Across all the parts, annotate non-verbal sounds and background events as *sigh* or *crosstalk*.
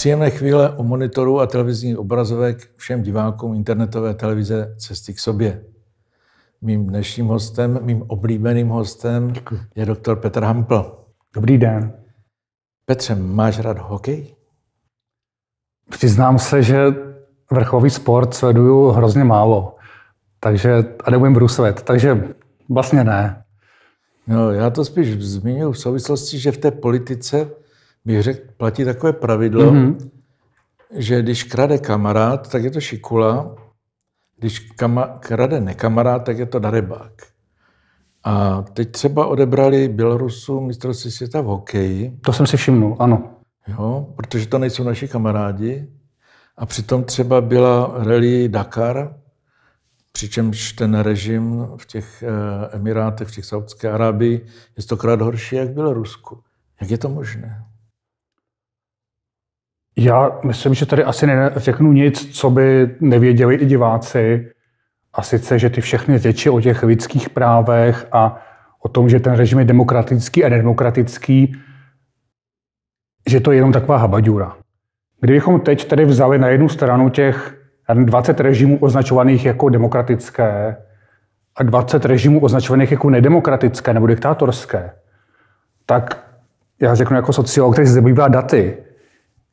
Příjemné chvíle u monitoru a televizních obrazovek všem divákům internetové televize Cesty k sobě. Mým dnešním hostem, mým oblíbeným hostem Děkuji. je doktor Petr Hampl. Dobrý den. Petře, máš rád hokej? Přiznám se, že vrchový sport sleduju hrozně málo. Takže, a nebudem brusovat, takže vlastně ne. No, já to spíš zmiňuji v souvislosti, že v té politice bych řekl, platí takové pravidlo, mm-hmm. že když krade kamarád, tak je to šikula, když kama, krade nekamarád, tak je to darebák. A teď třeba odebrali Bělorusu mistrovství světa v hokeji. To jsem si všimnul, ano. Jo, protože to nejsou naši kamarádi. A přitom třeba byla rally Dakar, přičemž ten režim v těch eh, Emirátech, v těch Saudské Arábii je stokrát horší, jak v Bělorusku. Jak je to možné? Já myslím, že tady asi neřeknu nic, co by nevěděli i diváci. A sice, že ty všechny řeči o těch lidských právech a o tom, že ten režim je demokratický a nedemokratický, že to je jenom taková habaďura. Kdybychom teď tady vzali na jednu stranu těch 20 režimů označovaných jako demokratické a 20 režimů označovaných jako nedemokratické nebo diktátorské, tak já řeknu jako sociolog, který se zabývá daty,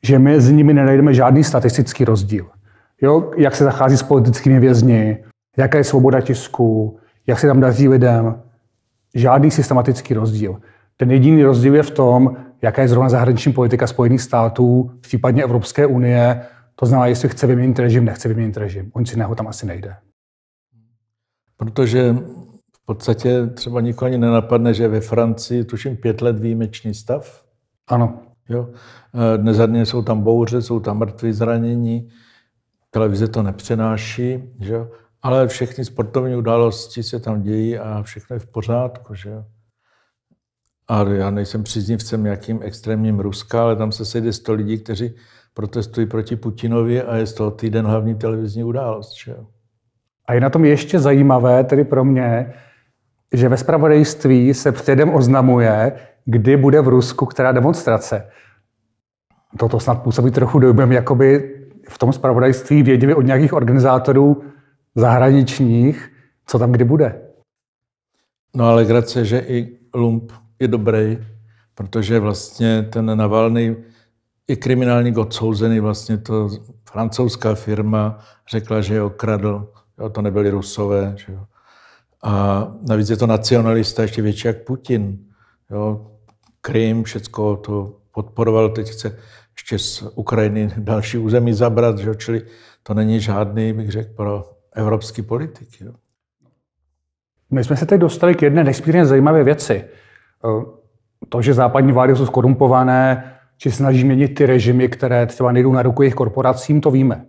že mezi nimi nenajdeme žádný statistický rozdíl. Jo? Jak se zachází s politickými vězni, jaká je svoboda tisku, jak se tam daří lidem. Žádný systematický rozdíl. Ten jediný rozdíl je v tom, jaká je zrovna zahraniční politika Spojených států, případně Evropské unie. To znamená, jestli chce vyměnit režim, nechce vyměnit režim. On si neho tam asi nejde. Protože v podstatě třeba nikoho ani nenapadne, že ve Francii tuším pět let výjimečný stav. Ano. Jo? Dnes za dne jsou tam bouře, jsou tam mrtví, zranění, televize to nepřenáší, že jo? ale všechny sportovní události se tam dějí a všechno je v pořádku. Že jo? A já nejsem příznivcem nějakým extrémním Ruska, ale tam se sejde 100 lidí, kteří protestují proti Putinovi a je z toho týden hlavní televizní událost. Že jo? A je na tom ještě zajímavé, tedy pro mě, že ve spravodajství se předem oznamuje, kdy bude v Rusku která demonstrace. Toto snad působí trochu dojmem, jakoby v tom spravodajství věděli od nějakých organizátorů zahraničních, co tam kdy bude. No ale grace, že i Lump je dobrý, protože vlastně ten Navalny i kriminálník odsouzený, vlastně to francouzská firma řekla, že je okradl, jo, to nebyli rusové. Že jo. A navíc je to nacionalista ještě větší jak Putin. Jo. Krym, všecko to podporoval, teď chce ještě z Ukrajiny další území zabrat, že? čili to není žádný, bych řekl, pro evropský politik. Jo. My jsme se teď dostali k jedné nesmírně zajímavé věci. To, že západní vlády jsou skorumpované, či snaží měnit ty režimy, které třeba nejdou na ruku jejich korporacím, to víme.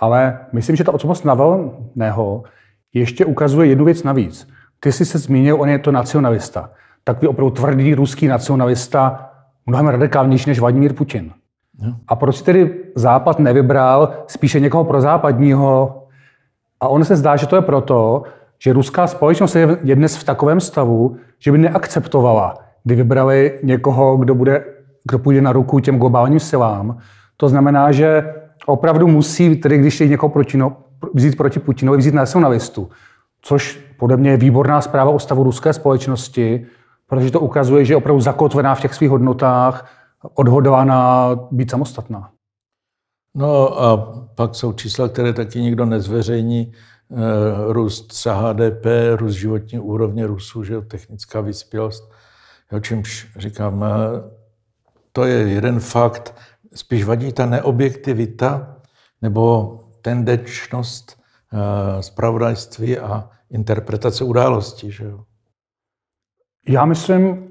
Ale myslím, že ta odsobnost Navalného ještě ukazuje jednu věc navíc. Ty jsi se zmínil, on je to nacionalista takový opravdu tvrdý ruský nacionalista, mnohem radikálnější než Vladimír Putin. A proč tedy Západ nevybral spíše někoho pro Západního? A on se zdá, že to je proto, že ruská společnost je dnes v takovém stavu, že by neakceptovala, kdy vybrali někoho, kdo, bude, kdo půjde na ruku těm globálním silám. To znamená, že opravdu musí, tedy když je někoho proti, no, vzít proti Putinovi, vzít nacionalistu. Což podle mě je výborná zpráva o stavu ruské společnosti, protože to ukazuje, že je opravdu zakotvená v těch svých hodnotách, odhodovaná být samostatná. No a pak jsou čísla, které taky nikdo nezveřejní. Eh, růst třeba HDP, růst životní úrovně Rusů, že technická vyspělost. Jo, čímž říkám, eh, to je jeden fakt. Spíš vadí ta neobjektivita nebo tendečnost eh, zpravodajství a interpretace událostí. Že jo? Já myslím,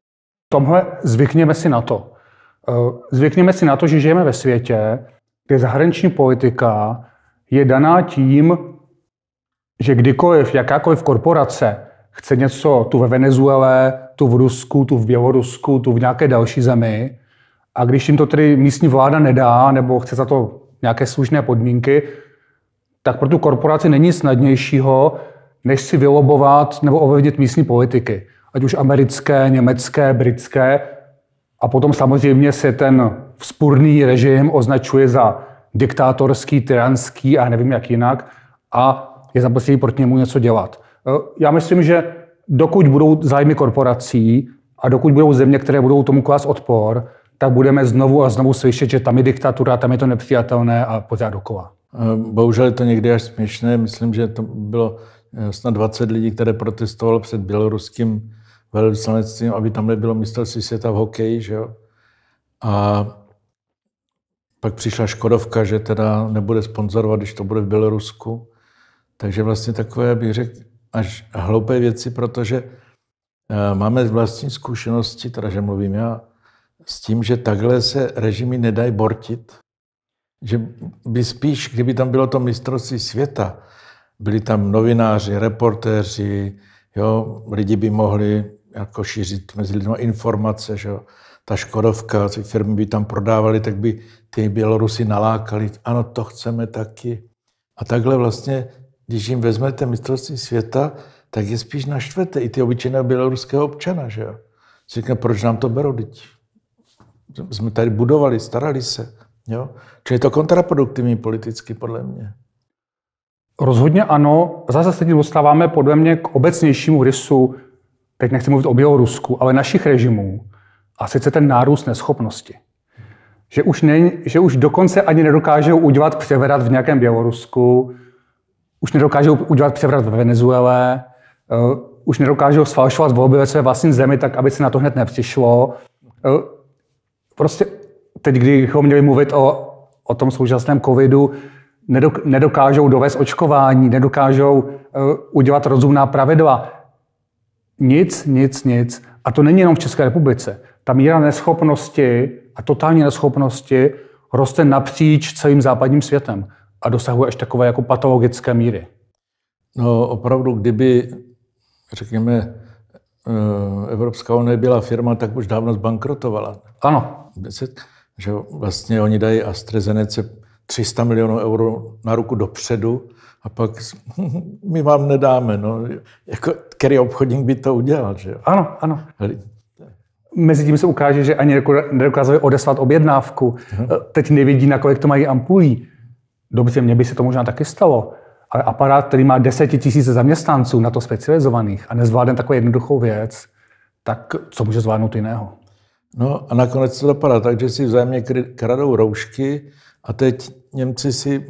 tomhle zvykněme si na to. Eh, zvykněme si na to, že žijeme ve světě, kde zahraniční politika je daná tím, že kdykoliv, jakákoliv korporace chce něco tu ve Venezuele, tu v Rusku, tu v Bělorusku, tu v nějaké další zemi, a když jim to tedy místní vláda nedá, nebo chce za to nějaké slušné podmínky, tak pro tu korporaci není snadnějšího, než si vylobovat nebo ovlivnit místní politiky ať už americké, německé, britské. A potom samozřejmě se ten vzpůrný režim označuje za diktátorský, tyranský a nevím jak jinak a je zapotřebí proti němu něco dělat. E, já myslím, že dokud budou zájmy korporací a dokud budou země, které budou tomu klas odpor, tak budeme znovu a znovu slyšet, že tam je diktatura, tam je to nepřijatelné a pořád dokola. E, bohužel je to někdy až směšné. Myslím, že to bylo e, snad 20 lidí, které protestovalo před běloruským velvyslanectvím, aby tam nebylo mistrovství světa v hokeji, že jo. A pak přišla Škodovka, že teda nebude sponzorovat, když to bude v Bělorusku. Takže vlastně takové, bych řekl, až hloupé věci, protože eh, máme vlastní zkušenosti, teda že mluvím já, s tím, že takhle se režimy nedají bortit. Že by spíš, kdyby tam bylo to mistrovství světa, byli tam novináři, reportéři, jo, lidi by mohli jako šířit mezi lidmi informace, že ta Škodovka, ty firmy by tam prodávaly, tak by ty Bělorusy nalákali, ano, to chceme taky. A takhle vlastně, když jim vezmete mistrovství světa, tak je spíš naštvete i ty obyčejného běloruského občana, že jo. Říkne, proč nám to berou, teď? Jsme tady budovali, starali se, jo. Čili je to kontraproduktivní politicky, podle mě. Rozhodně ano. Zase se dostáváme podle mě k obecnějšímu rysu teď nechci mluvit o Bělorusku, ale našich režimů, a sice ten nárůst neschopnosti. Že už, ne, že už dokonce ani nedokážou udělat převrat v nějakém Bělorusku, už nedokážou udělat převrat ve Venezuele, uh, už nedokážou sfalšovat volby ve své vlastní zemi tak, aby se na to hned nepřišlo. Uh, prostě teď, kdybychom měli mluvit o, o tom současném covidu, nedok, nedokážou dovést očkování, nedokážou uh, udělat rozumná pravidla. Nic, nic, nic. A to není jenom v České republice. Ta míra neschopnosti a totální neschopnosti roste napříč celým západním světem a dosahuje až takové jako patologické míry. No opravdu, kdyby, řekněme, eh, Evropská unie byla firma, tak už dávno zbankrotovala. Ano. že vlastně oni dají AstraZeneca 300 milionů euro na ruku dopředu a pak *laughs* my vám nedáme, no, jako, který obchodník by to udělal, že jo? Ano, ano. tím se ukáže, že ani nedokázali odeslat objednávku. Hmm. Teď nevidí, na kolik to mají ampulí. Dobře, mně by se to možná taky stalo. Ale aparát, který má 10 tisíc zaměstnanců na to specializovaných a nezvládne takovou jednoduchou věc, tak co může zvládnout jiného? No a nakonec to dopadá tak, že si vzájemně kradou roušky a teď Němci si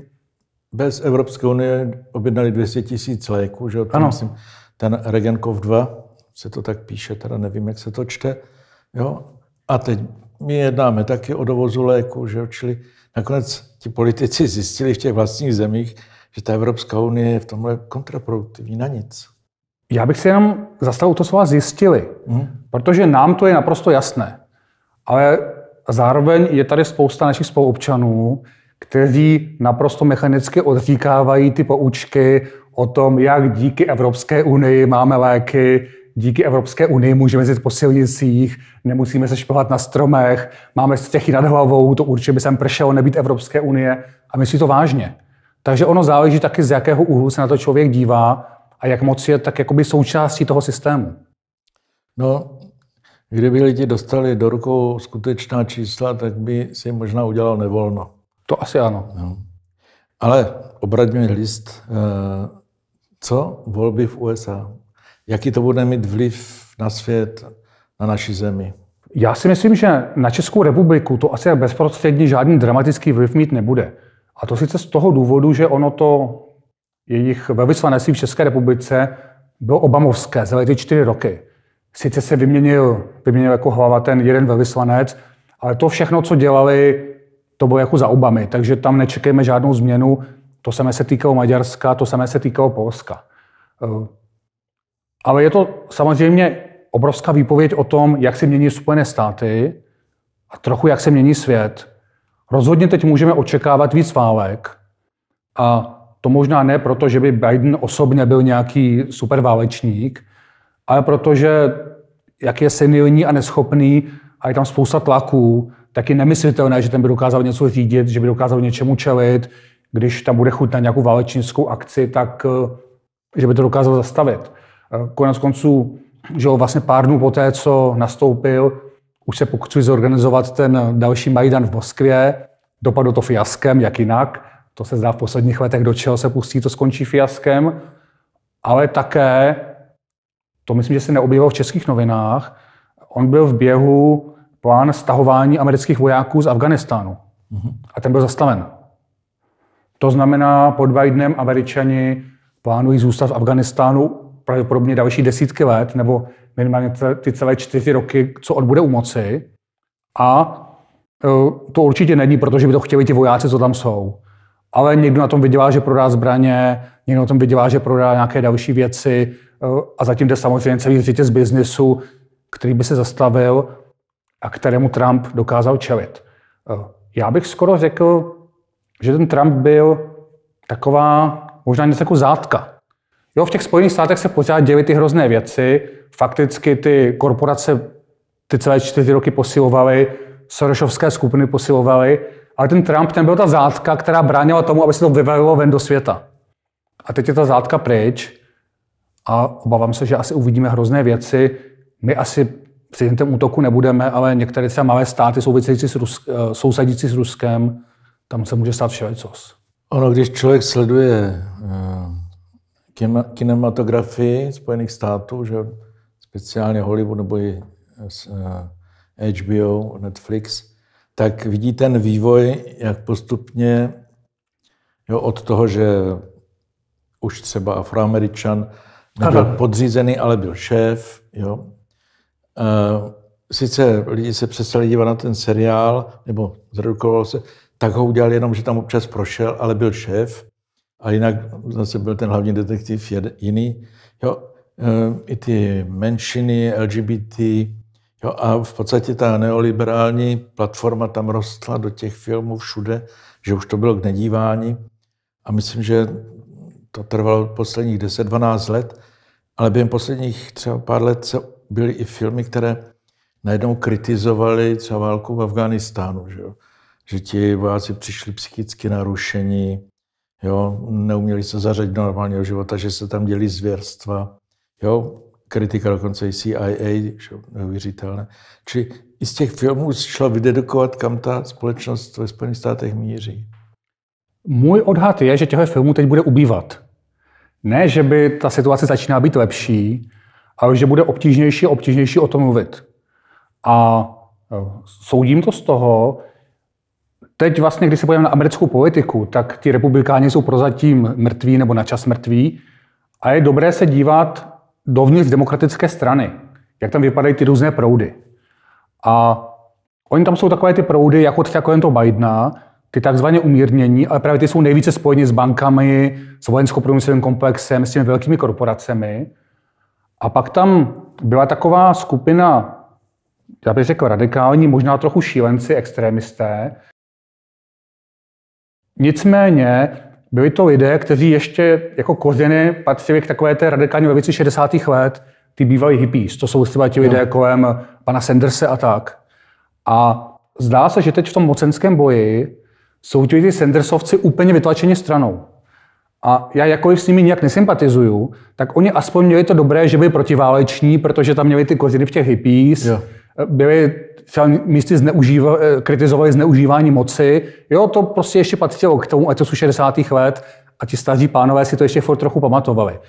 bez Evropské unie objednali 200 tisíc léků, že jo? Ano. Myslím, ten Regenkov 2, se to tak píše, teda nevím, jak se to čte, jo? A teď my jednáme taky o dovozu léku, že jo? Čili nakonec ti politici zjistili v těch vlastních zemích, že ta Evropská unie je v tomhle kontraproduktivní na nic. Já bych si jenom zastavil to, slova zjistili, hmm? protože nám to je naprosto jasné. Ale zároveň je tady spousta našich spoluobčanů, kteří naprosto mechanicky odříkávají ty poučky o tom, jak díky Evropské unii máme léky, díky Evropské unii můžeme jít po silnicích, nemusíme se špovat na stromech, máme střechy nad hlavou, to určitě by sem pršelo nebýt Evropské unie a myslí to vážně. Takže ono záleží taky, z jakého úhlu se na to člověk dívá a jak moc je tak jakoby součástí toho systému. No, kdyby lidi dostali do rukou skutečná čísla, tak by si možná udělal nevolno. To asi ano. No. Ale obraťme list. Eh, co volby v USA? Jaký to bude mít vliv na svět, na naši zemi? Já si myslím, že na Českou republiku to asi bezprostředně žádný dramatický vliv mít nebude. A to sice z toho důvodu, že ono to jejich velvyslanectví v České republice bylo obamovské za ty čtyři roky. Sice se vyměnil, vyměnil jako hlava ten jeden velvyslanec, ale to všechno, co dělali, to bylo jako za Obamy, takže tam nečekejme žádnou změnu. To samé se týkalo Maďarska, to samé se týkalo Polska. Eh, ale je to samozřejmě obrovská výpověď o tom, jak se mění Spojené státy a trochu jak se mění svět. Rozhodně teď můžeme očekávat víc válek a to možná ne proto, že by Biden osobně byl nějaký superválečník, ale protože jak je senilní a neschopný a je tam spousta tlaků, tak je nemyslitelné, že ten by dokázal něco řídit, že by dokázal něčemu čelit. Když tam bude chuť na nějakou válečnickou akci, tak eh, že by to dokázal zastavit. Eh, konec konců, že vlastně pár dnů poté, co nastoupil, už se pokusili zorganizovat ten další Majdan v Moskvě. Dopadlo to fiaskem, jak jinak. To se zdá v posledních letech, do čeho se pustí, to skončí fiaskem. Ale také, to myslím, že se neobjevilo v českých novinách, on byl v běhu plán stahování amerických vojáků z Afganistánu. Mhm. A ten byl zastaven. To znamená, pod Bidenem Američani plánují zůstat v Afganistánu pravděpodobně další desítky let, nebo minimálně ty celé čtyři roky, co on bude u moci. A e, to určitě není, protože by to chtěli ti vojáci, co tam jsou. Ale někdo na tom vydělá, že prodá zbraně, někdo na tom vydělá, že prodá nějaké další věci e, a zatím jde samozřejmě celý řetěz z biznesu, který by se zastavil a kterému Trump dokázal čelit. Eh, já bych skoro řekl, že ten Trump byl taková, možná něco jako zátka. Jo, v těch Spojených státech se pořád děly ty hrozné věci, fakticky ty korporace ty celé čtyři roky posilovaly, sorošovské skupiny posilovaly, ale ten Trump, ten byl ta zátka, která bránila tomu, aby se to vyvalilo ven do světa. A teď je ta zátka pryč a obávám se, že asi uvidíme hrozné věci. My asi předmětem útoku nebudeme, ale některé třeba malé státy související s Rusk, eh, sousedící s Ruskem, tam se může stát všelecos. Ono, když člověk sleduje uh, kinematografii Spojených států, že speciálně Hollywood nebo i uh, eh, HBO, Netflix, tak vidí ten vývoj, jak postupně jo, od toho, že už třeba afroameričan nebyl ano. podřízený, ale byl šéf, jo, Eh, sice lidi se přestali dívat na ten seriál, nebo zredukoval se, tak ho udělal jenom, že tam občas prošel, ale byl šéf a jinak zase byl ten hlavní detektiv jiný. Jo, eh, i ty menšiny, LGBT, jo, a v podstatě ta neoliberální platforma tam rostla do těch filmů všude, že už to bylo k nedívání a myslím, že to trvalo posledních 10-12 let, ale během posledních třeba pár let se byly i filmy, které najednou kritizovaly třeba válku v Afganistánu, že, jo? že ti vojáci přišli psychicky narušení, jo? neuměli se zařadit do normálního života, že se tam dělí zvěrstva. Jo? Kritika dokonce i CIA, že jo? neuvěřitelné. Čili i z těch filmů šlo vydedukovat, kam ta společnost ve Spojených státech míří. Můj odhad je, že těchto filmů teď bude ubývat. Ne, že by ta situace začíná být lepší, ale že bude obtížnější a obtížnější o tom mluvit. A e, soudím to z toho, Teď vlastně, když se pojďme na americkou politiku, tak ti republikáni jsou prozatím mrtví nebo na čas mrtví. A je dobré se dívat dovnitř demokratické strany, jak tam vypadají ty různé proudy. A oni tam jsou takové ty proudy, jako třeba kolem toho Bidena, ty takzvaně umírnění, ale právě ty jsou nejvíce spojeni s bankami, s vojensko-průmyslovým komplexem, s těmi velkými korporacemi. A pak tam byla taková skupina, já bych řekl radikální, možná trochu šílenci, extrémisté. Nicméně byli to lidé, kteří ještě jako kořeny patřili k takové té radikální levici 60. let, ty bývalí hippies, to jsou třeba ti lidé no. kolem pana Sandersa a tak. A zdá se, že teď v tom mocenském boji jsou ti Sandersovci úplně vytlačeni stranou. A já jakkoliv s nimi nijak nesympatizuju, tak oni aspoň měli to dobré, že byli protiváleční, protože tam měli ty kořeny v těch hippies, jo. byli třeba místy zneužíva, eh, kritizovali zneužívání moci. Jo, to prostě ještě patřilo k tomu, a to jsou 60. let, a ti staří pánové si to ještě furt trochu pamatovali.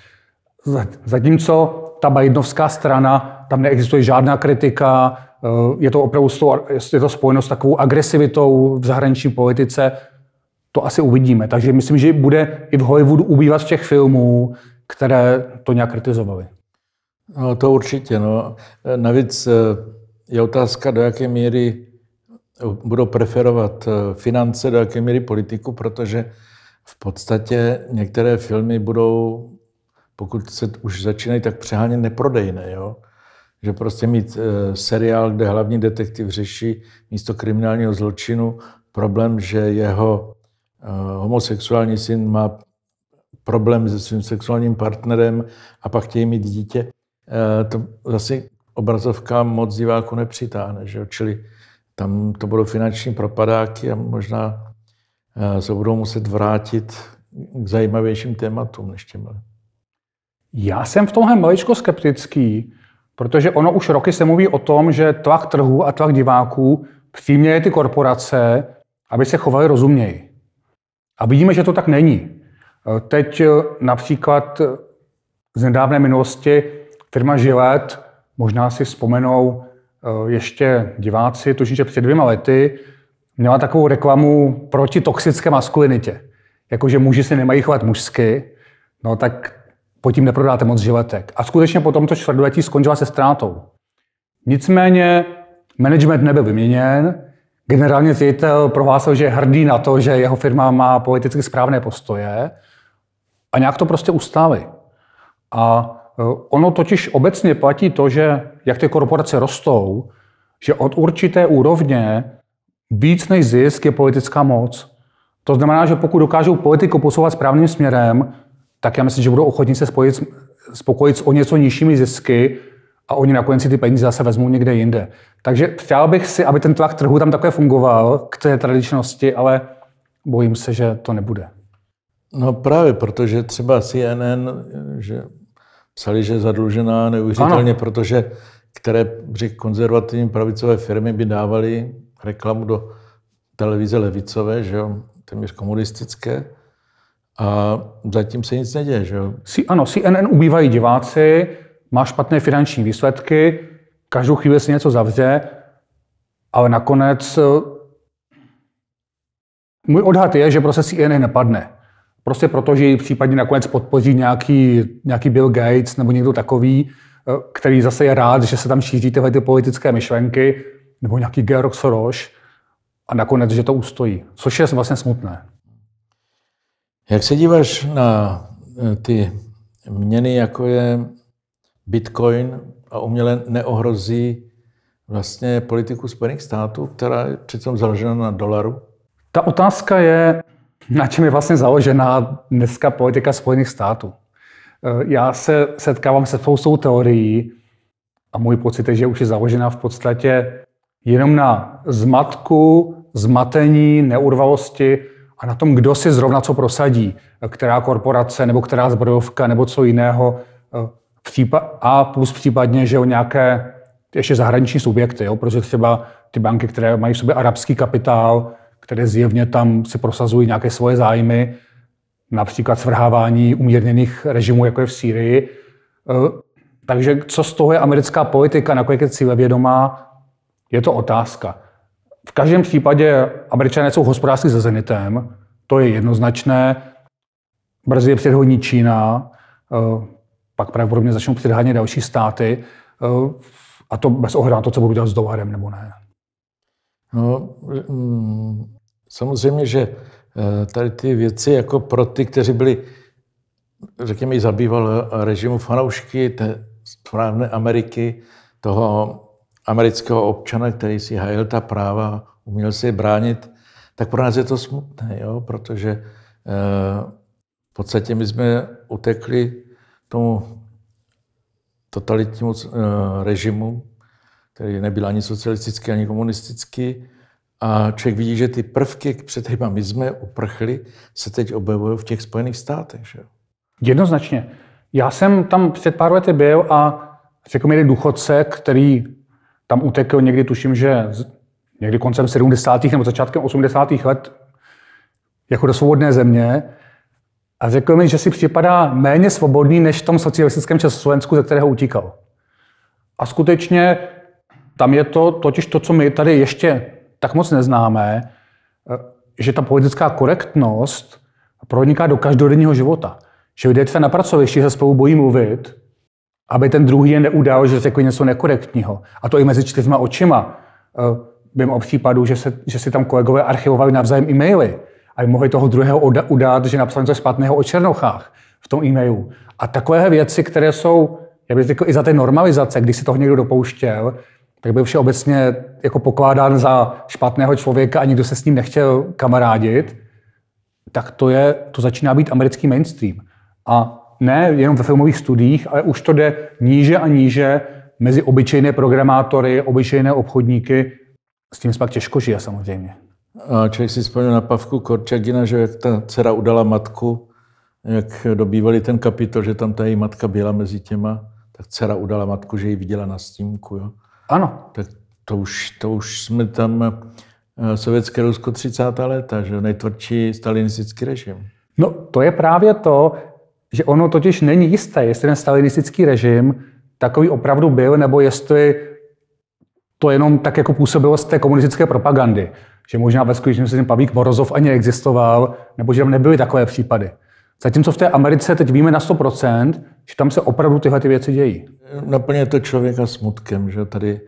Zatímco ta Bidenovská strana, tam neexistuje žádná kritika, eh, je to opravdu je to spojeno s takovou agresivitou v zahraniční politice, to asi uvidíme. Takže myslím, že bude i v Hollywoodu ubývat těch filmů, které to nějak kritizovaly. No, to určitě. No. Navíc eh, je otázka, do jaké míry eh, budou preferovat eh, finance, do jaké míry politiku, protože v podstatě některé filmy budou, pokud se už začínají, tak přeháněně neprodejné. Jo? Že prostě mít seriál, kde hlavní detektiv řeší místo kriminálního zločinu problém, že jeho Eh, homosexuální syn má problém se svým sexuálním partnerem a pak chtějí mít dítě, eh, to zase obrazovka moc diváku nepřitáhne. Že Čili tam to budou finanční propadáky a možná eh, se budou muset vrátit k zajímavějším tématům než těm. Já jsem v tomhle maličko skeptický, protože ono už roky se mluví o tom, že tlak trhu a tlak diváků přiměje ty korporace, aby se chovali rozuměji. A vidíme, že to tak není. E, teď e, například e, z nedávné minulosti firma Žilet, možná si vzpomenou ještě diváci, tuším, že před dvěma lety, měla takovou reklamu proti toxické maskulinitě. Jakože muži se nemají chovat mužsky, no tak po tím neprodáte moc žiletek. A skutečně po tomto čtvrtletí skončila se ztrátou. Nicméně management nebyl vyměněn, Generálně ředitel prohlásil, že je hrdý na to, že jeho firma má politicky správné postoje a nějak to prostě ustály. A eh, ono totiž obecně platí to, že jak ty korporace rostou, že od určité úrovně víc než zisk je politická moc. To znamená, že pokud dokážou politiku posouvat správným směrem, tak já myslím, že budou ochotní se spojit, spokojit s o něco nižšími zisky, a oni nakonec si ty peníze zase vezmou někde jinde. Takže chtěl bych si, aby ten tlak trhu tam takhle fungoval k té tradičnosti, ale bojím se, že to nebude. No právě, protože třeba CNN, že psali, že je zadlužená neuvěřitelně, ano. protože které řík, konzervativní pravicové firmy by dávaly reklamu do televize levicové, že jo, téměř komunistické. A zatím se nic neděje, že jo? C, ano, CNN ubývají diváci, má špatné finanční výsledky, každou chvíli se něco zavře, ale nakonec eh, můj odhad je, že prostě CNN nepadne. Prostě proto, že ji případně nakonec podpoří nějaký, nějaký Bill Gates nebo někdo takový, eh, který zase je rád, že se tam šíří tyhle ty politické myšlenky, nebo nějaký Georg Soros, a nakonec, že to ustojí, což je vlastně smutné. Jak se díváš na eh, ty měny, jako je Bitcoin a uměle neohrozí vlastně politiku Spojených států, která je přitom založena na dolaru? Ta otázka je, na čem je vlastně založena dneska politika Spojených států. Eh, já se setkávám se spoustou teorií a můj pocit je, že už je založena v podstatě jenom na zmatku, zmatení, neurvalosti a na tom, kdo si zrovna co prosadí, která korporace nebo která zbrojovka nebo co jiného. Eh, a plus případně, že o nějaké ještě zahraniční subjekty, jo? protože třeba ty banky, které mají v sobě arabský kapitál, které zjevně tam si prosazují nějaké svoje zájmy, například svrhávání umírněných režimů, jako je v Sýrii. Eh, takže co z toho je americká politika, nakolik je cílevědomá, je to otázka. V každém případě američané jsou hospodářsky za Zenitem, to je jednoznačné. Brzy je předhodní Čína, eh, pak pravděpodobně začnou předhánět další státy eh, a to bez ohledu na to, co budou dělat s dolarem nebo ne. No, mm, samozřejmě, že eh, tady ty věci jako pro ty, kteří byli, řekněme, i zabýval režimu fanoušky té správné Ameriky, toho amerického občana, který si hajil ta práva, uměl si je bránit, tak pro nás je to smutné, jo? protože eh, v podstatě my jsme utekli tomu totalitnímu eh, režimu, který nebyl ani socialistický, ani komunistický. A člověk vidí, že ty prvky, před kterými my jsme uprchli, se teď objevují v těch Spojených státech. Že? Jednoznačně. Já jsem tam před pár lety byl a řekl mi jeden důchodce, který tam utekl někdy, tuším, že někdy koncem 70. nebo začátkem 80. let jako do svobodné země, a řekl mi, že si připadá méně svobodný než v tom socialistickém Československu, ze kterého utíkal. A skutečně tam je to totiž to, co my tady ještě tak moc neznáme, eh, že ta politická korektnost proniká do každodenního života. Že lidé třeba na pracovišti se spolu bojí mluvit, aby ten druhý je neudal, že řekli něco nekorektního. A to i mezi čtyřma očima. Eh, Vím o případu, že, se, že si tam kolegové archivovali navzájem e-maily a mohli toho druhého udat, že napsal něco špatného o Černochách v tom e-mailu. A takové věci, které jsou, já bych řekl, i za té normalizace, když se toho někdo dopouštěl, tak byl všeobecně jako pokládán za špatného člověka a nikdo se s ním nechtěl kamarádit, tak to, je, to začíná být americký mainstream. A ne jenom ve filmových studiích, ale už to jde níže a níže mezi obyčejné programátory, obyčejné obchodníky. S tím se pak těžko žije samozřejmě člověk si vzpomněl na Pavku Korčagina, že jak ta dcera udala matku, jak dobývali ten kapitol, že tam ta její matka byla mezi těma, tak dcera udala matku, že ji viděla na snímku. Jo? Ano. Tak to už, to už jsme tam, eh, sovětské Rusko 30. léta, že nejtvrdší stalinistický režim. No to je právě to, že ono totiž není jisté, jestli ten stalinistický režim takový opravdu byl, nebo jestli to jenom tak jako působilo z té komunistické propagandy že možná ve skutečnosti ten Pavík Morozov ani existoval, nebo že tam nebyly takové případy. Zatímco v té Americe teď víme na 100%, že tam se opravdu tyhle ty věci dějí. Naplně to člověka smutkem, že tady,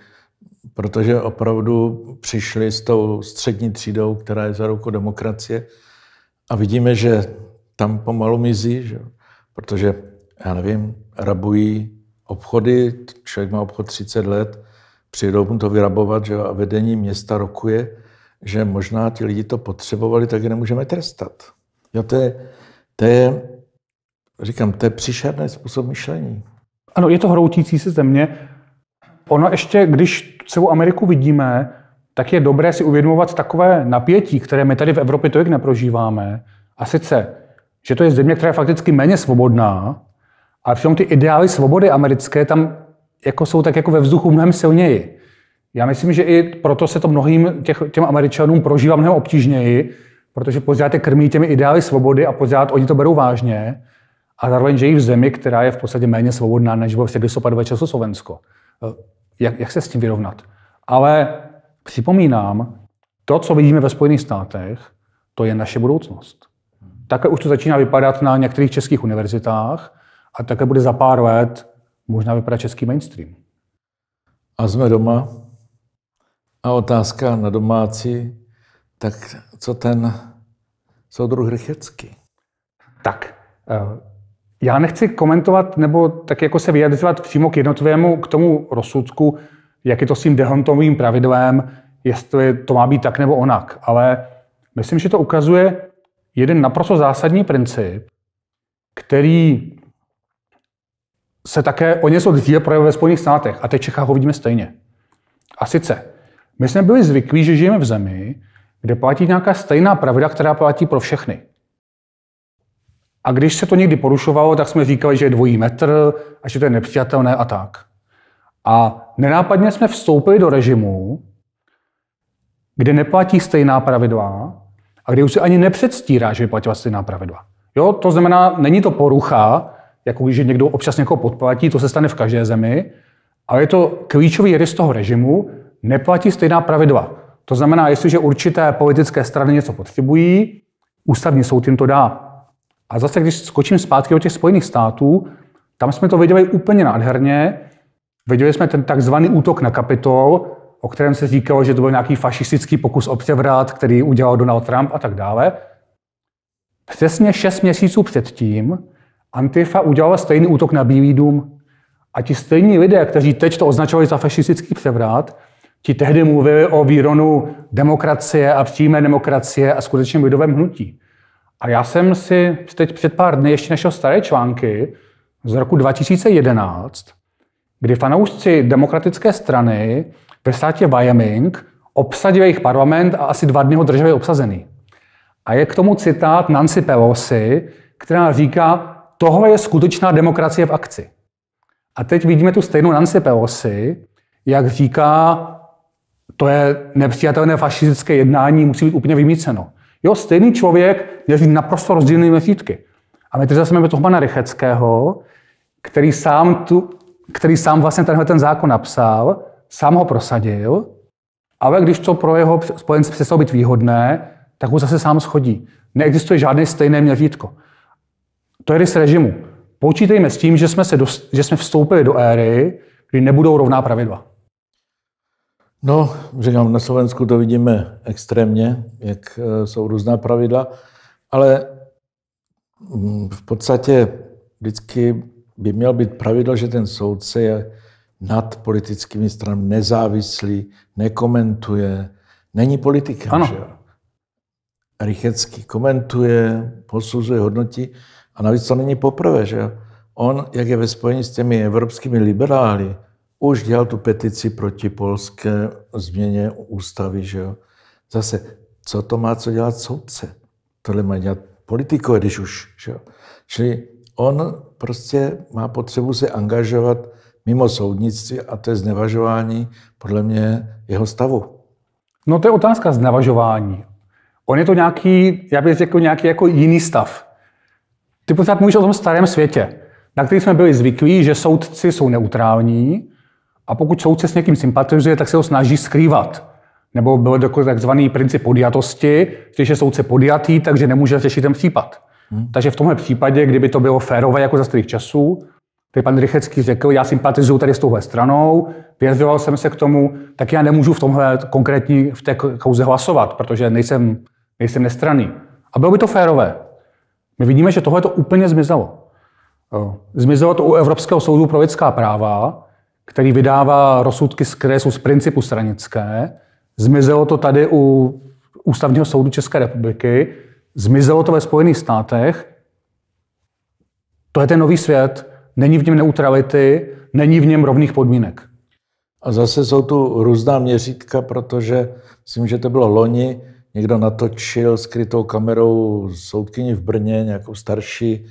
protože opravdu přišli s tou střední třídou, která je za ruku demokracie a vidíme, že tam pomalu mizí, že? protože, já nevím, rabují obchody, člověk má obchod 30 let, přijdou mu to vyrabovat že? a vedení města rokuje, že možná ti lidi to potřebovali, tak je nemůžeme trestat. Jo, to je, to je říkám, to je příšerný způsob myšlení. Ano, je to hroutící se země. Ono ještě, když celou Ameriku vidíme, tak je dobré si uvědomovat takové napětí, které my tady v Evropě tolik neprožíváme. A sice, že to je země, která je fakticky méně svobodná, ale přitom ty ideály svobody americké tam jako jsou tak jako ve vzduchu mnohem silněji. Já myslím, že i proto se to mnohým těch, těm Američanům prožívá mnohem obtížněji, protože pořád je krmí těmi ideály svobody a pořád oni to berou vážně a zároveň i v zemi, která je v podstatě méně svobodná, než bylo v listopadové Československo. Eh, jak, jak se s tím vyrovnat? Ale připomínám, to, co vidíme ve Spojených státech, to je naše budoucnost. Takhle už to začíná vypadat na některých českých univerzitách a také bude za pár let možná vypadat český mainstream. A jsme doma, a otázka na domácí, tak co ten soudruh Rychecký? Tak, eh, já nechci komentovat nebo tak jako se vyjadřovat přímo k jednotlivému, k tomu rozsudku, jak je to s tím dehontovým pravidlem, jestli to má být tak nebo onak. Ale myslím, že to ukazuje jeden naprosto zásadní princip, který se také o něco dříve projevuje ve Spojených státech. A teď Čechách ho vidíme stejně. A sice, my jsme byli zvyklí, že žijeme v zemi, kde platí nějaká stejná pravda, která platí pro všechny. A když se to někdy porušovalo, tak jsme říkali, že je dvojí metr a že to je nepřijatelné a tak. A nenápadně jsme vstoupili do režimu, kde neplatí stejná pravidla a kde už se ani nepředstírá, že by platila stejná pravidla. Jo, to znamená, není to porucha, jako když někdo občas někoho podplatí, to se stane v každé zemi, ale je to klíčový rys toho režimu, neplatí stejná pravidla. To znamená, jestliže určité politické strany něco potřebují, ústavní soud jim to dá. A zase, když skočím zpátky do těch Spojených států, tam jsme to viděli úplně nádherně. Viděli jsme ten takzvaný útok na kapitol, o kterém se říkalo, že to byl nějaký fašistický pokus o převrat, který udělal Donald Trump a tak dále. Přesně šest měsíců předtím Antifa udělala stejný útok na Bílý dům. A ti stejní lidé, kteří teď to označovali za fašistický převrat, Ti tehdy mluvili o výronu demokracie a přímé demokracie a skutečně lidovém hnutí. A já jsem si teď před pár dny ještě našel staré články z roku 2011, kdy fanoušci demokratické strany ve státě Wyoming obsadili jejich parlament a asi dva dny ho drželi obsazený. A je k tomu citát Nancy Pelosi, která říká, tohle je skutečná demokracie v akci. A teď vidíme tu stejnou Nancy Pelosi, jak říká, to je nepřijatelné fašistické jednání, musí být úplně vymíceno. Jo, stejný člověk být naprosto rozdílné měřítky. A my teď zase máme toho pana Rycheckého, který sám, tu, který sám vlastně tenhle ten zákon napsal, sám ho prosadil, ale když to pro jeho spojence přestalo být výhodné, tak ho zase sám schodí. Neexistuje žádné stejné měřítko. To je rys režimu. Počítejme s tím, že jsme, se dost, že jsme vstoupili do éry, kdy nebudou rovná pravidla. No, říkám, na Slovensku to vidíme extrémně, jak eh, jsou různá pravidla, ale mm, v podstatě vždycky by mělo být pravidlo, že ten soudce je nad politickými stranami nezávislý, nekomentuje, není politikem. Ano. Že? Rychecký komentuje, posuzuje, hodnotí a navíc to není poprvé, že On, jak je ve spojení s těmi evropskými liberály, už dělal tu petici proti polské změně ústavy, že jo. Zase, co to má co dělat soudce? Tohle má dělat politikové, když už, že jo. Čili on prostě má potřebu se angažovat mimo soudnictví a to je znevažování podle mě jeho stavu. No to je otázka znevažování. On je to nějaký, já bych řekl, nějaký jako jiný stav. Ty pořád mluvíš o tom starém světě, na který jsme byli zvyklí, že soudci jsou neutrální, a pokud soudce s někým sympatizuje, tak se ho snaží skrývat. Nebo byl dokonce takzvaný princip podjatosti, když je soudce podjatý, takže nemůže řešit ten případ. Hmm. Takže v tomhle případě, kdyby to bylo férové jako za starých časů, kdy pan Rychecký řekl, já sympatizuju tady s touhle stranou, vyjadřoval jsem se k tomu, tak já nemůžu v tomhle konkrétní, v té kauze hlasovat, protože nejsem, nejsem nestraný. A bylo by to férové. My vidíme, že tohle to úplně zmizelo. Zmizelo to u Evropského soudu pro lidská práva, který vydává rozsudky, z kresu z principu stranické. Zmizelo to tady u Ústavního soudu České republiky, zmizelo to ve Spojených státech. To je ten nový svět, není v něm neutrality, není v něm rovných podmínek. A zase jsou tu různá měřítka, protože myslím, že to bylo loni, někdo natočil skrytou kamerou soudkyni v Brně, nějakou starší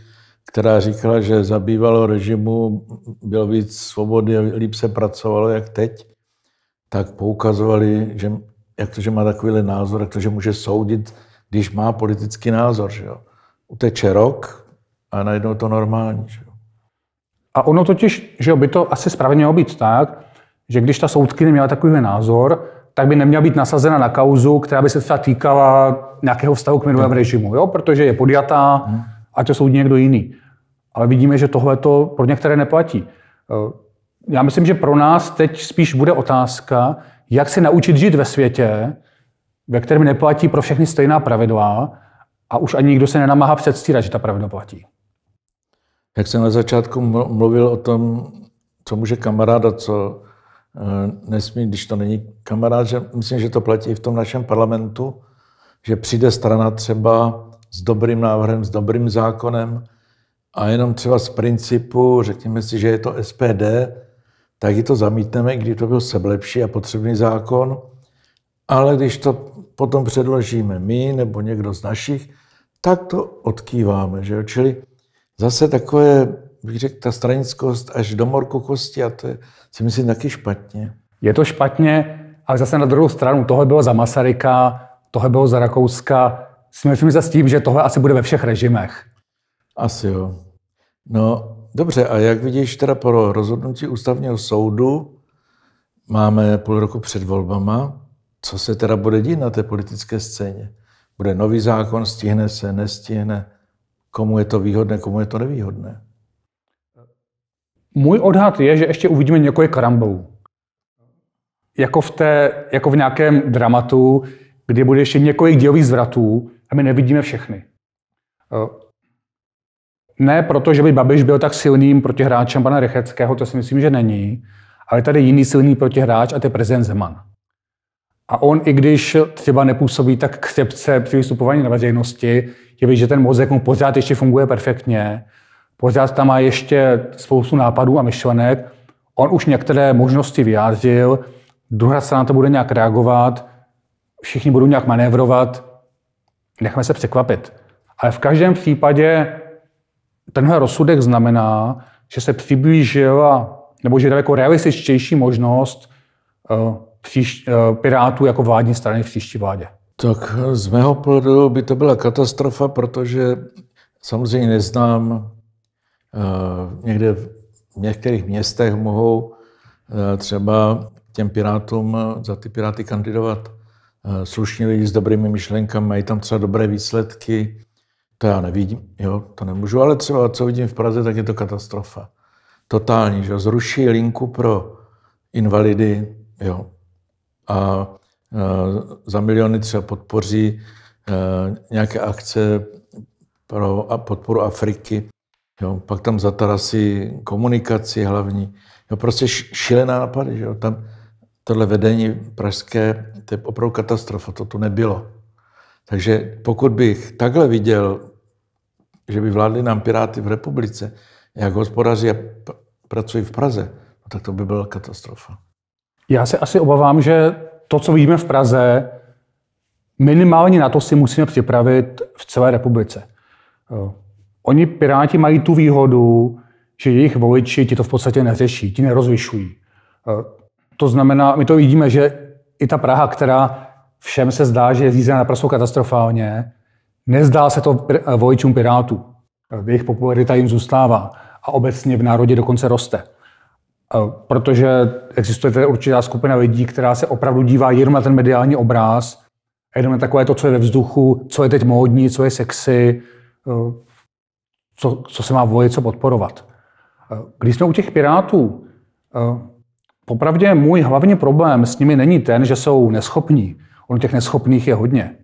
která říkala, že za bývalého režimu bylo víc svobody a líp se pracovalo, jak teď, tak poukazovali, že, jak to, že má takovýhle názor, jak to, že může soudit, když má politický názor. Že jo. Uteče rok a najednou to normální. Že jo. A ono totiž, že by to asi správně mělo být tak, že když ta soudkyně měla takový názor, tak by neměla být nasazena na kauzu, která by se třeba týkala nějakého vztahu k minulém hmm. režimu, jo? protože je podjatá, hmm ať to soudí někdo jiný. Ale vidíme, že tohle to pro některé neplatí. Eh, já myslím, že pro nás teď spíš bude otázka, jak se naučit žít ve světě, ve kterém neplatí pro všechny stejná pravidla a už ani nikdo se nenamáhá předstírat, že ta pravidla platí. Jak jsem na začátku mluvil o tom, co může kamarád a co eh, nesmí, když to není kamarád, že myslím, že to platí i v tom našem parlamentu, že přijde strana třeba s dobrým návrhem, s dobrým zákonem a jenom třeba z principu, řekněme si, že je to SPD, tak ji to zamítneme, kdy to byl seblepší a potřebný zákon, ale když to potom předložíme my nebo někdo z našich, tak to odkýváme. Že jo? Čili zase takové, bych řekl, ta stranickost až do morku kosti a to je, si myslím taky špatně. Je to špatně, ale zase na druhou stranu, tohle bylo za Masaryka, tohle bylo za Rakouska, smíříme se s tím, že tohle asi bude ve všech režimech. Asi jo. No, dobře, a jak vidíš teda po rozhodnutí ústavního soudu, máme půl roku před volbama, co se teda bude dít na té politické scéně? Bude nový zákon, stihne se, nestihne? Komu je to výhodné, komu je to nevýhodné? Můj odhad je, že ještě uvidíme několik karambou. Jako v, té, jako v nějakém dramatu, kdy bude ještě několik dílových zvratů, a my nevidíme všechny. Eh, ne proto, že by Babiš byl tak silným protihráčem pana Rycheckého, to si myslím, že není, ale tady jiný silný protihráč a to je prezident Zeman. A on, i když třeba nepůsobí tak křepce při vystupování na veřejnosti, je vidět, že ten mozek mu pořád ještě funguje perfektně, pořád tam má ještě spoustu nápadů a myšlenek, on už některé možnosti vyjádřil, druhá strana to bude nějak reagovat, všichni budou nějak manévrovat, Nechme se překvapit. Ale v každém případě tenhle rozsudek znamená, že se přiblížila, nebo že je jako realističtější možnost uh, příš, uh, Pirátů jako vládní strany v příští vládě. Tak z mého pohledu by to byla katastrofa, protože samozřejmě neznám, uh, někde v některých městech mohou třeba těm pirátům za ty piráty kandidovat Eh, slušní lidi s dobrými myšlenkami, mají tam třeba dobré výsledky. To já nevidím, jo, to nemůžu, ale třeba co vidím v Praze, tak je to katastrofa. Totální, že zruší linku pro invalidy, jo, a eh, za miliony třeba podpoří eh, nějaké akce pro podporu Afriky, jo, pak tam zatarasí komunikaci hlavní, jo, prostě šílená nápady, že jo, tam tohle vedení pražské to je opravdu katastrofa, to tu nebylo. Takže pokud bych takhle viděl, že by vládli nám Piráty v republice, jak hospodaři a pracují v Praze, no tak to by byla katastrofa. Já se asi obávám, že to, co vidíme v Praze, minimálně na to si musíme připravit v celé republice. Eh, oni Piráti mají tu výhodu, že jejich voliči ti to v podstatě neřeší, ti nerozlišují. Eh, to znamená, my to vidíme, že i ta Praha, která všem se zdá, že je řízena naprosto katastrofálně, nezdá se to eh, voličům Pirátů. Eh, jejich popularita jim zůstává a obecně v národě dokonce roste. Eh, protože existuje tedy určitá skupina lidí, která se opravdu dívá jenom na ten mediální obraz, jenom na takové to, co je ve vzduchu, co je teď módní, co je sexy, co, co se má volit, co podporovat. Když jsme u těch Pirátů, Popravdě můj hlavní problém s nimi není ten, že jsou neschopní. On těch neschopných je hodně.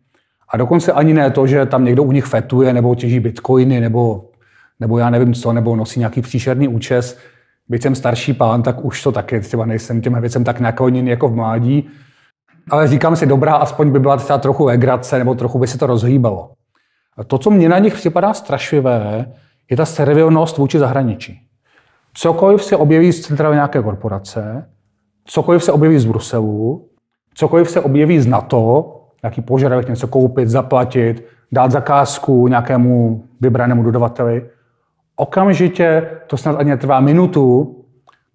A dokonce ani ne to, že tam někdo u nich fetuje, nebo těží bitcoiny, nebo, nebo já nevím co, nebo nosí nějaký příšerný účes. Byť jsem starší pán, tak už to taky třeba nejsem těm věcem tak nakloněný jako v mládí. Ale říkám si, dobrá, aspoň by byla třeba trochu legrace, nebo trochu by se to rozhýbalo. A to, co mě na nich připadá strašlivé, je ta servilnost vůči zahraničí. Cokoliv se objeví z centra nějaké korporace, cokoliv se objeví z Bruselu, cokoliv se objeví z NATO, nějaký požadavek něco koupit, zaplatit, dát zakázku nějakému vybranému dodavateli, okamžitě, to snad ani trvá minutu,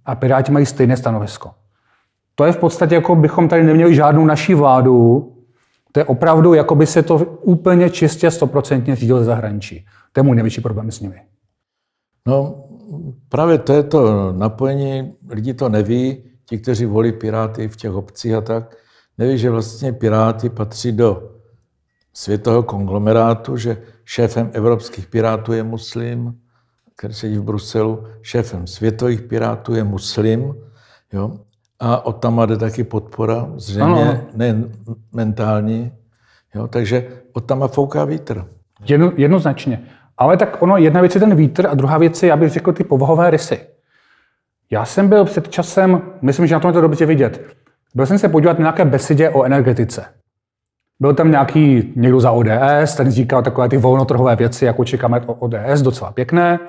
a Piráti mají stejné stanovisko. To je v podstatě, jako bychom tady neměli žádnou naší vládu, to je opravdu, jako by se to úplně čistě, stoprocentně řídilo ze zahraničí. To je můj největší problém s nimi. No, právě to je to napojení, lidi to neví, ti, kteří volí Piráty v těch obcích a tak, neví, že vlastně Piráty patří do světového konglomerátu, že šéfem evropských Pirátů je muslim, který sedí v Bruselu, šéfem světových Pirátů je muslim, jo, a od tam jde taky podpora, zřejmě ano. nejen mentální, jo, takže od tam fouká vítr. Jedno, jednoznačně. Ale tak ono, jedna věc je ten vítr a druhá věc je, já bych řekl, ty povahové rysy. Já jsem byl před časem, myslím, že na tom je to dobře vidět, byl jsem se podívat na nějaké besedě o energetice. Byl tam nějaký někdo za ODS, ten říkal takové ty volnotrhové věci, jako čekáme od ODS, docela pěkné.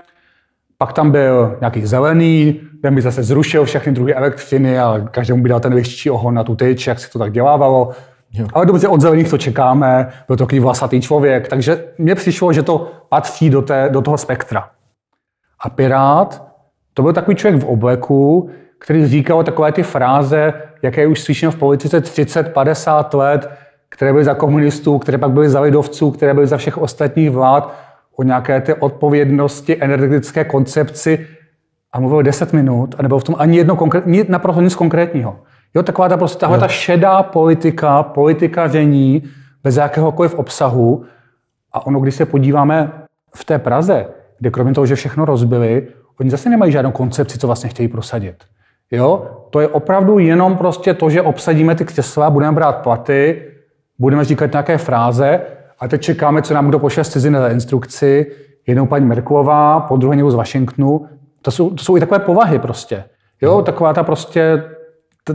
Pak tam byl nějaký zelený, ten by zase zrušil všechny druhy elektřiny a každému by dal ten vyšší ohon na tu tyč, jak se to tak dělávalo. Jo. Ale dobře, od zelených to čekáme, byl to takový vlasatý člověk, takže mně přišlo, že to patří do, té, do toho spektra. A Pirát to byl takový člověk v obleku, který říkal takové ty fráze, jaké už slyším v politice 30-50 let, které byly za komunistů, které pak byly za lidovců, které byly za všech ostatních vlád, o nějaké té odpovědnosti, energetické koncepci a mluvil 10 minut a nebylo v tom ani jedno konkrétní, naprosto nic konkrétního. Jo, taková ta prostě tahle ta šedá politika, politika vění bez jakéhokoliv obsahu. A ono, když se podíváme v té Praze, kde kromě toho, že všechno rozbili, Oni zase nemají žádnou koncepci, co vlastně chtějí prosadit. Jo? To je opravdu jenom prostě to, že obsadíme ty křesla, budeme brát platy, budeme říkat nějaké fráze a teď čekáme, co nám kdo pošle z ciziny za instrukci, jednou paní Merklová, po druhé někdo z Washingtonu. To jsou, to jsou i takové povahy prostě. Jo, hmm. taková ta prostě,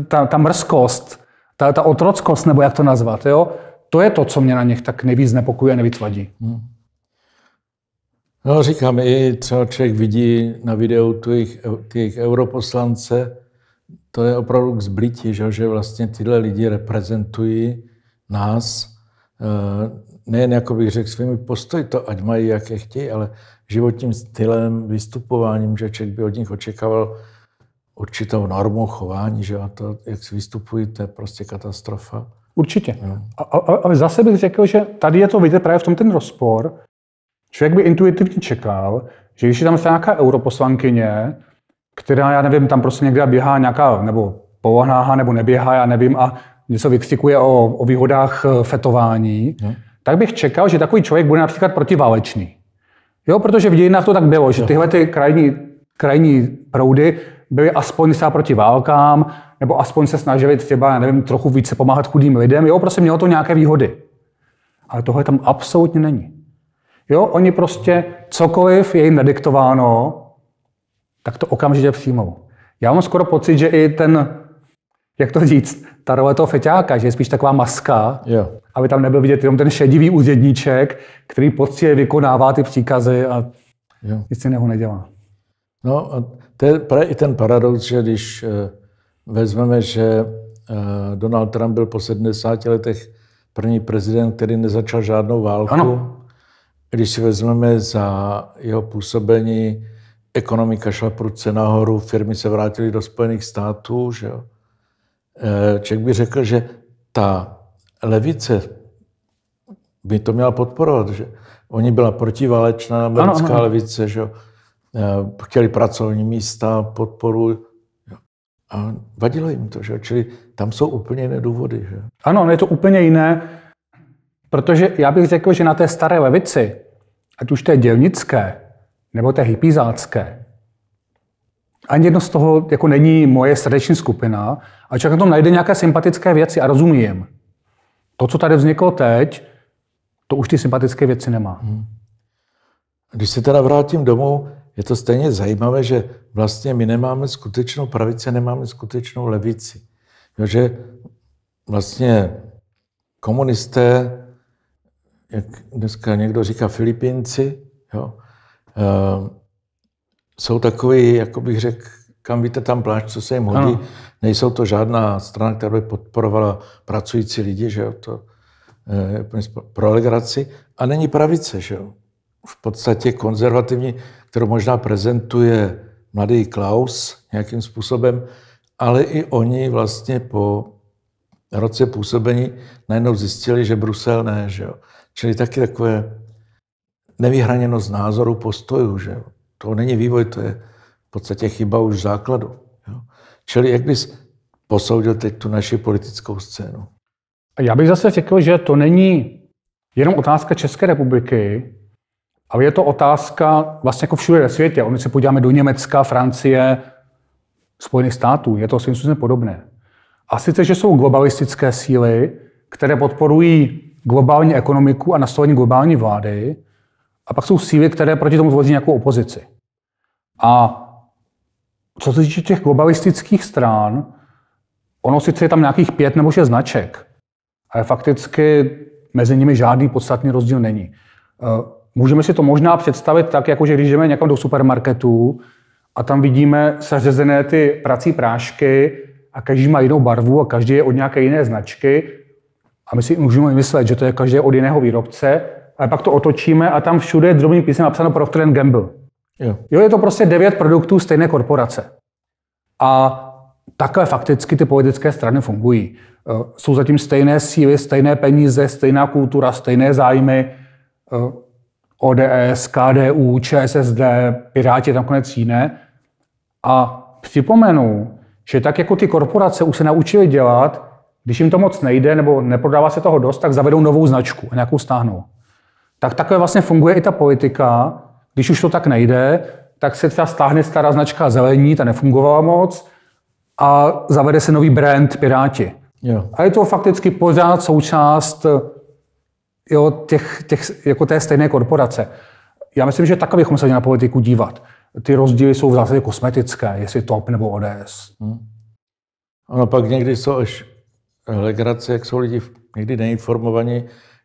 ta, ta mrzkost, ta, ta otrockost, nebo jak to nazvat, jo. To je to, co mě na nich tak nejvíc nepokuje a nejvíc vadí. Hmm. No, říkám, i třeba člověk vidí na videu těch jejich, europoslance, to je opravdu k zblití, že, že vlastně tyhle lidi reprezentují nás, eh, nejen, jako bych řekl, svými postoj to ať mají, jak je chtějí, ale životním stylem, vystupováním, že člověk by od nich očekával určitou normu chování, že a to, jak si vystupují, to je prostě katastrofa. Určitě. No. A, a, ale zase bych řekl, že tady je to vidět právě v tom ten rozpor, Člověk by intuitivně čekal, že když je tam nějaká europoslankyně, která, já nevím, tam prostě někde běhá nějaká, nebo povohnáha, nebo neběhá, já nevím, a něco vykřikuje o, o výhodách eh, fetování, hmm. tak bych čekal, že takový člověk bude například protiválečný. Jo, protože v dějinách to tak bylo, že tyhle ty krajní, krajní proudy byly aspoň se proti válkám, nebo aspoň se snažili třeba, já nevím, trochu více pomáhat chudým lidem. Jo, prostě mělo to nějaké výhody. Ale tohle tam absolutně není. Jo, oni prostě cokoliv je jim nediktováno, tak to okamžitě přijmou. Já mám skoro pocit, že i ten, jak to říct, ta role toho feťáka, že je spíš taková maska, jo. aby tam nebyl vidět jenom ten šedivý úředníček, který poctivě vykonává ty příkazy a jo. nic jiného nedělá. No a to je i ten paradox, že když eh, vezmeme, že eh, Donald Trump byl po 70 letech první prezident, který nezačal žádnou válku, ano. Když si vezmeme za jeho působení, ekonomika šla prudce nahoru, firmy se vrátily do Spojených států, že jo. Eh, člověk by řekl, že ta levice by to měla podporovat, že oni byla protiválečná americká ano, ano. levice, že jo. Eh, chtěli pracovní místa, podporu, a vadilo jim to, že? Čili tam jsou úplně jiné důvody, že? Ano, je to úplně jiné, protože já bych řekl, že na té staré levici ať už té dělnické, nebo té hypizácké, ani jedno z toho jako není moje srdeční skupina, a člověk na tom najde nějaké sympatické věci a rozumím. To, co tady vzniklo teď, to už ty sympatické věci nemá. Hmm. Když se teda vrátím domů, je to stejně zajímavé, že vlastně my nemáme skutečnou pravici, nemáme skutečnou levici. Jo, že vlastně komunisté jak dneska někdo říká Filipínci, jo, uh, jsou takový, jako bych řekl, kam víte, tam pláč, co se jim hodí. Ano. Nejsou to žádná strana, která by podporovala pracující lidi, že jo, to uh, pro legraci. A není pravice, že jo. V podstatě konzervativní, kterou možná prezentuje mladý Klaus nějakým způsobem, ale i oni vlastně po roce působení najednou zjistili, že Brusel ne, že jo. Čili taky takové nevyhraněnost názoru, postojů, že to není vývoj, to je v podstatě chyba už základu. Jo? Čili jak bys posoudil teď tu naši politickou scénu? Já bych zase řekl, že to není jenom otázka České republiky, ale je to otázka vlastně jako všude ve světě. Oni se podíváme do Německa, Francie, Spojených států. Je to svým způsobem podobné. A sice, že jsou globalistické síly, které podporují globální ekonomiku a nastavení globální vlády. A pak jsou síly, které proti tomu tvoří nějakou opozici. A co se týče těch globalistických stran, ono sice je tam nějakých pět nebo šest značek, ale fakticky mezi nimi žádný podstatný rozdíl není. Eh, můžeme si to možná představit tak, jako že když jdeme někam do supermarketu a tam vidíme seřezené ty prací prášky a každý má jinou barvu a každý je od nějaké jiné značky, a my si můžeme myslet, že to je každé od jiného výrobce, ale pak to otočíme a tam všude je drobným písmem napsáno Procter Gamble. Jo. jo, je to prostě devět produktů stejné korporace. A takhle fakticky ty politické strany fungují. Eh, jsou zatím stejné síly, stejné peníze, stejná kultura, stejné zájmy. Eh, ODS, KDU, ČSSD, Piráti nakonec jiné. A připomenu, že tak jako ty korporace už se naučily dělat, když jim to moc nejde nebo neprodává se toho dost, tak zavedou novou značku a nějakou stáhnou. Tak takhle vlastně funguje i ta politika. Když už to tak nejde, tak se třeba stáhne stará značka zelení, ta nefungovala moc, a zavede se nový brand Piráti. Jo. A je to fakticky pořád součást jo, těch, těch, jako té stejné korporace. Já myslím, že takhle bychom se na politiku dívat. Ty rozdíly jsou v zásadě kosmetické, jestli TOP nebo ODS. Hmm. Ono pak někdy jsou až legrace, jak jsou lidi někdy neinformovaní,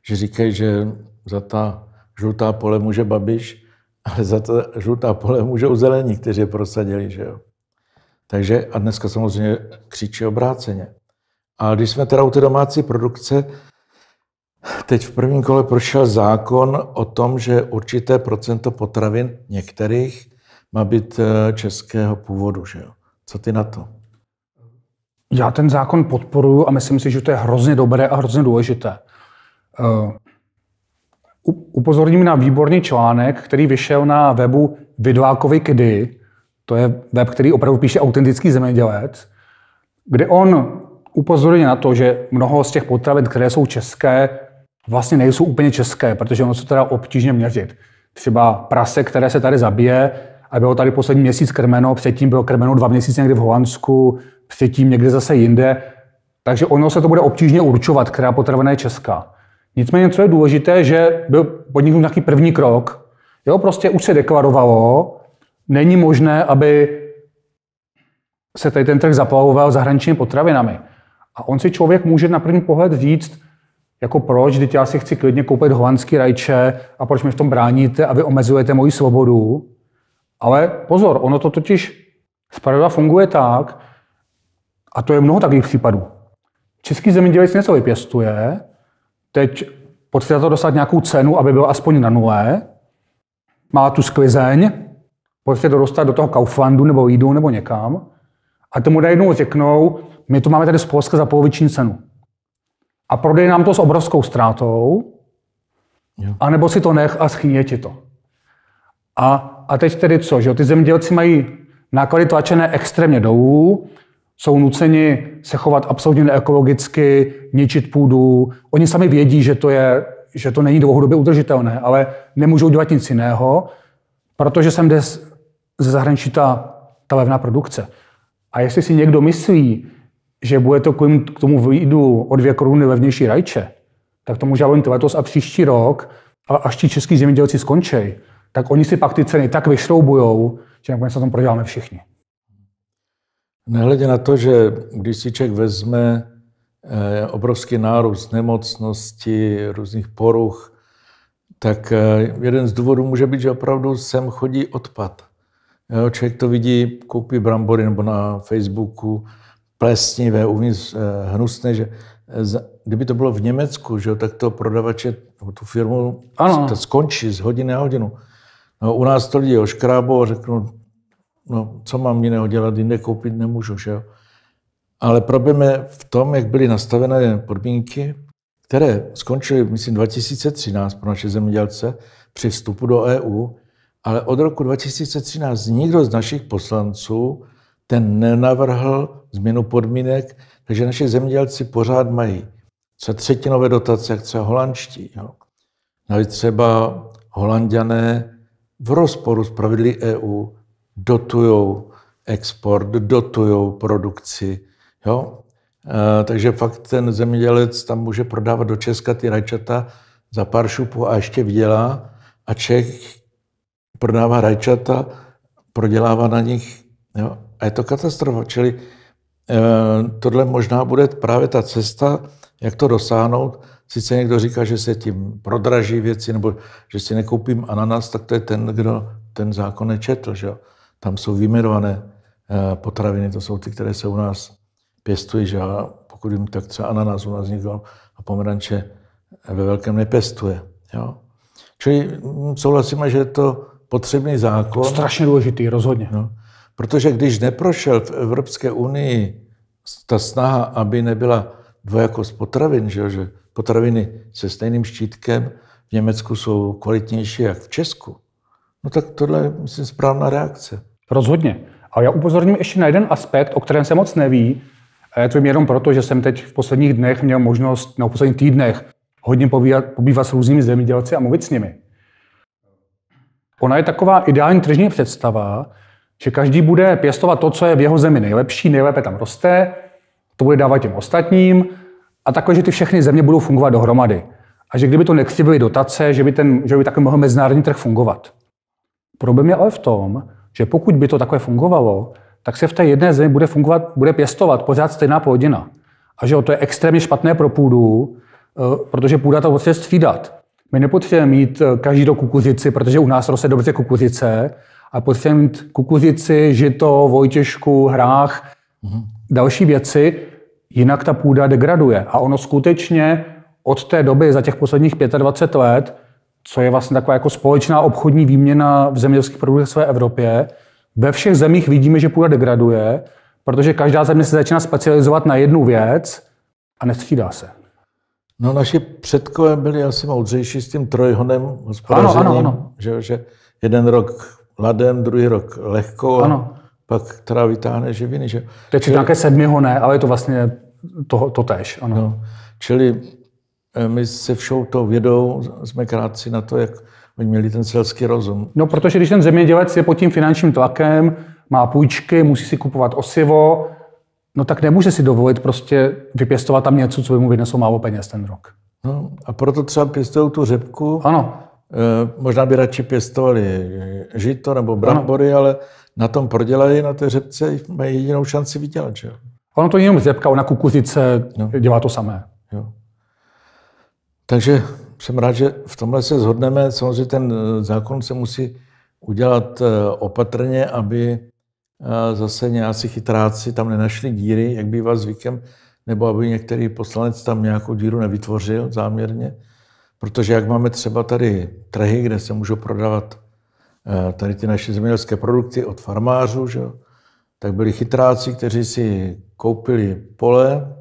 že říkají, že za ta žlutá pole může Babiš, ale za ta žlutá pole u zelení, kteří je prosadili, že jo. Takže a dneska samozřejmě křičí obráceně. A když jsme teda u té domácí produkce, teď v prvním kole prošel zákon o tom, že určité procento potravin některých má být eh, českého původu, že jo. Co ty na to? Já ten zákon podporuji a myslím si, že to je hrozně dobré a hrozně důležité. Uh, Upozorním na výborný článek, který vyšel na webu Vidlákovi kdy, to je web, který opravdu píše autentický zemědělec, kde on upozorňuje na to, že mnoho z těch potravin, které jsou české, vlastně nejsou úplně české, protože ono se teda obtížně měřit. Třeba prase, které se tady zabije, a bylo tady poslední měsíc krmeno, předtím bylo krmeno dva měsíce někde v Holandsku, předtím někde zase jinde. Takže ono se to bude obtížně určovat, která potravina je česká. Nicméně, co je důležité, že byl podniknut nějaký první krok. Jo, prostě už se deklarovalo, není možné, aby se tady ten trh zaplavoval zahraničními potravinami. A on si člověk může na první pohled říct, jako proč, teď já si chci klidně koupit holandský rajče a proč mi v tom bráníte a vy omezujete moji svobodu. Ale pozor, ono to totiž zpravidla funguje tak, a to je mnoho takových případů. Český zemědělec něco vypěstuje, teď potřebuje to dostat nějakou cenu, aby byl aspoň na nule, má tu sklizeň, prostě to dostat do toho Kauflandu nebo Lidu nebo někam a tomu najednou řeknou, my to máme tady z Polska za poloviční cenu. A prodej nám to s obrovskou ztrátou, anebo si to nech a schyně ti to. A a teď tedy co? Že jo? Ty zemědělci mají náklady tlačené extrémně dolů, jsou nuceni se chovat absolutně neekologicky, ničit půdu. Oni sami vědí, že to, je, že to není dlouhodobě udržitelné, ale nemůžou dělat nic jiného, protože sem jde ze zahraničí ta, ta levná produkce. A jestli si někdo myslí, že bude to k tomu výjdu o dvě koruny levnější rajče, tak to může být letos a příští rok, a až ti český zemědělci skončí tak oni si pak ty ceny tak vyšroubujou, že nakonec se tom proděláme všichni. Nehledě na to, že když si člověk vezme eh, obrovský nárůst nemocnosti, různých poruch, tak eh, jeden z důvodů může být, že opravdu sem chodí odpad. Jo, člověk to vidí, koupí brambory nebo na Facebooku, plesnivé, uvnitř eh, hnusné, že kdyby to bylo v Německu, že jo, tak to prodavače, tu firmu ano. skončí z hodiny na hodinu. No, u nás to lidi oškrábou a řeknou, no, co mám jiného dělat, jinde koupit nemůžu, že jo. Ale problém je v tom, jak byly nastavené podmínky, které skončily, myslím, 2013 pro naše zemědělce při vstupu do EU, ale od roku 2013 nikdo z našich poslanců ten nenavrhl změnu podmínek, takže naše zemědělci pořád mají třeba třetinové dotace, jak třeba holandští. Jo. Navíc třeba holanděné v rozporu s pravidly EU dotují export, dotují produkci. Jo? E, takže fakt ten zemědělec tam může prodávat do Česka ty rajčata za pár šupů a ještě vydělá a Čech prodává rajčata, prodělává na nich. Jo? A je to katastrofa. Čili e, tohle možná bude právě ta cesta, jak to dosáhnout, Sice někdo říká, že se tím prodraží věci, nebo že si nekoupím ananas, tak to je ten, kdo ten zákon nečetl. Že? Tam jsou vyměrované eh, potraviny, to jsou ty, které se u nás pěstují. Že? Pokud jim tak třeba ananas u nás nikdo a pomeranče eh, ve velkém nepěstuje. Jo? Čili hm, souhlasíme, že je to potřebný zákon. Strašně důležitý, rozhodně. No, protože když neprošel v Evropské unii ta snaha, aby nebyla dvojakost potravin, že, že potraviny se stejným štítkem v Německu jsou kvalitnější jak v Česku, no tak tohle je, myslím, správná reakce. Rozhodně. A já upozorním ještě na jeden aspekt, o kterém se moc neví. A já to vím jenom proto, že jsem teď v posledních dnech měl možnost, nebo v posledních týdnech, hodně pobývat, pobývat s různými zemědělci a mluvit s nimi. Ona je taková ideální tržní představa, že každý bude pěstovat to, co je v jeho zemi nejlepší, nejlépe tam roste, to bude dávat těm ostatním a takhle, že ty všechny země budou fungovat dohromady. A že kdyby to nekřivily dotace, že by, ten, že by takhle mohl mezinárodní trh fungovat. Problém je ale v tom, že pokud by to takhle fungovalo, tak se v té jedné zemi bude, fungovat, bude pěstovat pořád stejná plodina. A že jo, to je extrémně špatné pro půdu, eh, protože půda to potřebuje vlastně střídat. My nepotřebujeme mít eh, každý do kukuřici, protože u nás roste dobře kukuřice, a potřebujeme mít kukuřici, žito, vojtěžku, hrách, mm-hmm. další věci, jinak ta půda degraduje. A ono skutečně od té doby, za těch posledních 25 let, co je vlastně taková jako společná obchodní výměna v zemědělských produktech své Evropě, ve všech zemích vidíme, že půda degraduje, protože každá země se začíná specializovat na jednu věc a nestřídá se. No naši předkové byli asi moudřejší s tím trojhonem hospodařením, ano, ano, ano. Že, že jeden rok ladem, druhý rok lehkou. Ano pak která vytáhne živiny. Že? To je čili... nějaké sedmiho ne, ale je to vlastně to, to tež. Ano. No, čili eh, my se všou to vědou jsme krátci na to, jak oni měli ten selský rozum. No, protože když ten zemědělec je pod tím finančním tlakem, má půjčky, musí si kupovat osivo, no tak nemůže si dovolit prostě vypěstovat tam něco, co by mu vyneslo málo peněz ten rok. No a proto třeba pěstují tu řepku. Ano. E, možná by radši pěstovali eh, žito nebo brambory, ano. ale na tom prodělají na té řepce, mají jedinou šanci vydělat. Že? Ono to je jenom řepka, ona kukuřice no. dělá to samé. Jo. Takže jsem rád, že v tomhle se zhodneme. Samozřejmě ten eh, zákon se musí udělat eh, opatrně, aby eh, zase nějací chytráci tam nenašli díry, jak bývá zvykem, nebo aby některý poslanec tam nějakou díru nevytvořil záměrně. Protože jak máme třeba tady trhy, kde se můžou prodávat Eh, tady ty naše zemědělské produkty od farmářů, že? tak byli chytráci, kteří si koupili pole,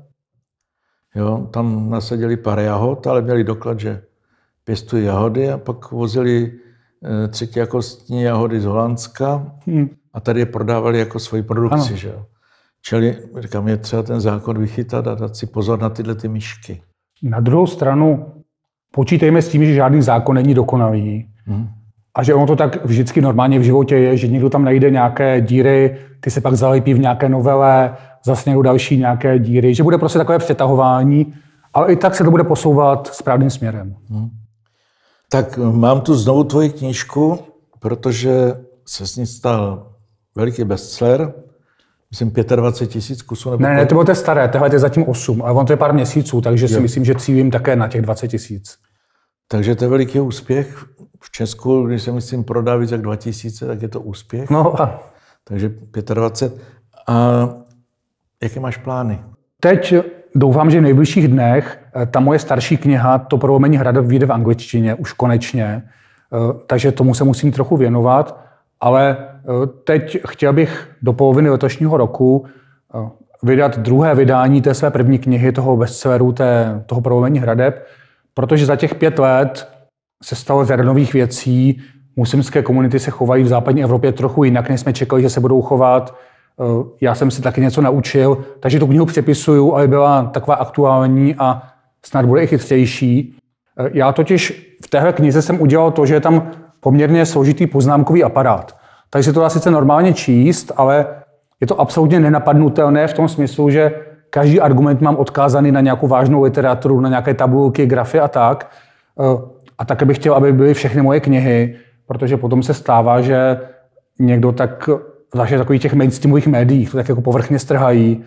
jo? tam nasadili pár jahod, ale měli doklad, že pěstují jahody a pak vozili eh, třetí jakostní jahody z Holandska hmm. a tady je prodávali jako svoji produkci. Ano. Že? Čili říkám, je třeba ten zákon vychytat a dát si pozor na tyhle ty myšky. Na druhou stranu počítejme s tím, že žádný zákon není dokonalý. Hmm. A že ono to tak vždycky normálně v životě je, že někdo tam najde nějaké díry, ty se pak zalepí v nějaké novele, zase někdo další nějaké díry, že bude prostě takové přetahování, ale i tak se to bude posouvat správným směrem. Hmm. Tak mám tu znovu tvoji knížku, protože se s ní stal veliký bestseller, myslím 25 tisíc kusů. Nebo ne, ne, to bylo to staré, tohle je zatím 8, ale on to je pár měsíců, takže jo. si myslím, že cílím také na těch 20 tisíc. Takže to je veliký úspěch v Česku, když se myslím prodá víc jak 2000, tak je to úspěch. No a... Takže 25. A jaké máš plány? Teď doufám, že v nejbližších dnech eh, ta moje starší kniha, to prolomení hradov, vyjde v angličtině už konečně, eh, takže tomu se musím trochu věnovat, ale eh, teď chtěl bych do poloviny letošního roku vydat druhé vydání té své první knihy, toho bestselleru, té, toho prolomení hradeb, protože za těch pět let se stalo z nových věcí. Muslimské komunity se chovají v západní Evropě trochu jinak, než jsme čekali, že se budou chovat. Eh, já jsem se taky něco naučil, takže tu knihu přepisuju, aby byla taková aktuální a snad bude i chytřejší. Eh, já totiž v téhle knize jsem udělal to, že je tam poměrně složitý poznámkový aparát. Takže se to dá sice normálně číst, ale je to absolutně nenapadnutelné v tom smyslu, že každý argument mám odkázaný na nějakou vážnou literaturu, na nějaké tabulky, grafy a tak. Eh, a také bych chtěl, aby byly všechny moje knihy, protože potom se stává, že někdo tak, zvláště takový těch mainstreamových médií, to tak jako povrchně strhají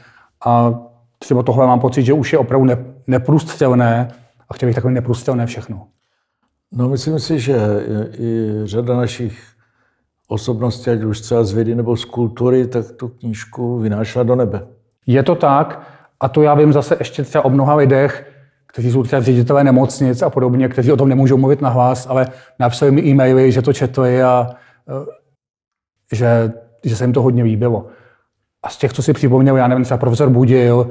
a třeba tohle mám pocit, že už je opravdu ne, neprůstřelné a chtěl bych takové neprůstřelné všechno. No, myslím si, že i řada našich osobností, ať už třeba z vědy nebo z kultury, tak tu knížku vynášla do nebe. Je to tak, a to já vím zase ještě třeba o mnoha lidech, kteří jsou třeba ředitelé nemocnic a podobně, kteří o tom nemůžou mluvit na hlas, ale napsali mi e-maily, že to četli a e, že, že se jim to hodně líbilo. A z těch, co si připomněl, já nevím, třeba profesor Budil,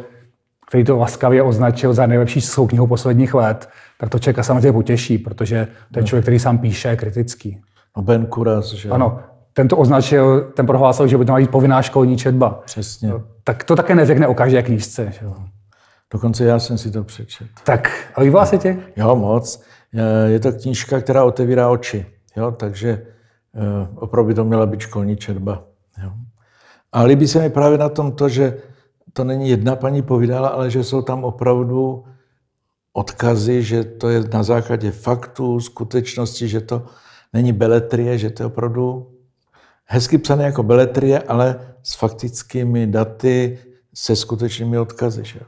který to laskavě označil za nejlepší svou knihu posledních let, tak to člověka samozřejmě potěší, protože to je no. člověk, který sám píše, je kritický. No Ben Kuras, že? Ano, ten to označil, ten prohlásil, že by to měla být povinná školní četba. Přesně. Tak to také neřekne o každé knížce. Že? Dokonce já jsem si to přečet. Tak, a líbila se tě? Jo, moc. Eh, je to knížka, která otevírá oči. Jo, takže eh, opravdu to měla být školní čerba. Jo. A líbí se mi právě na tom to, že to není jedna paní povídala, ale že jsou tam opravdu odkazy, že to je na základě faktů, skutečnosti, že to není beletrie, že to je opravdu hezky psané jako beletrie, ale s faktickými daty, se skutečnými odkazy. Že?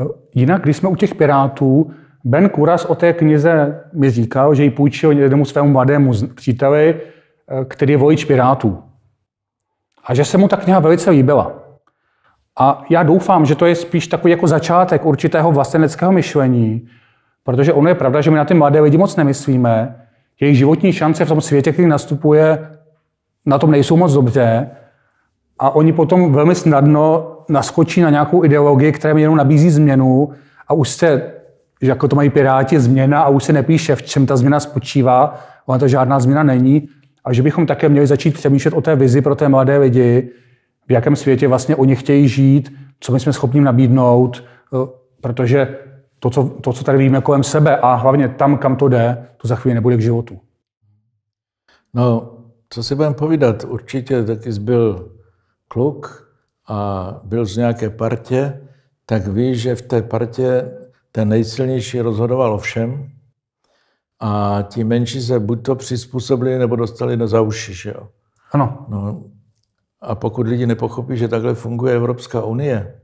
Eh, jinak, když jsme u těch Pirátů, Ben Kuras o té knize mi říkal, že ji půjčil jednomu svému mladému příteli, eh, který je volič Pirátů. A že se mu ta kniha velice líbila. A já doufám, že to je spíš takový jako začátek určitého vlasteneckého myšlení, protože ono je pravda, že my na ty mladé lidi moc nemyslíme, jejich životní šance v tom světě, který nastupuje, na tom nejsou moc dobře a oni potom velmi snadno naskočí na nějakou ideologii, která jenom nabízí změnu a už se, že jako to mají piráti, změna a už se nepíše, v čem ta změna spočívá, ona to žádná změna není, a že bychom také měli začít přemýšlet o té vizi pro té mladé lidi, v jakém světě vlastně oni chtějí žít, co my jsme schopni nabídnout, eh, protože to co, to, co tady víme kolem sebe a hlavně tam, kam to jde, to za chvíli nebude k životu. No, co si budeme povídat, určitě taky zbyl kluk, a byl z nějaké partě, tak ví, že v té partě ten nejsilnější rozhodoval o všem a ti menší se buď to přizpůsobili, nebo dostali na zauši, že jo? Ano. No, a pokud lidi nepochopí, že takhle funguje Evropská unie,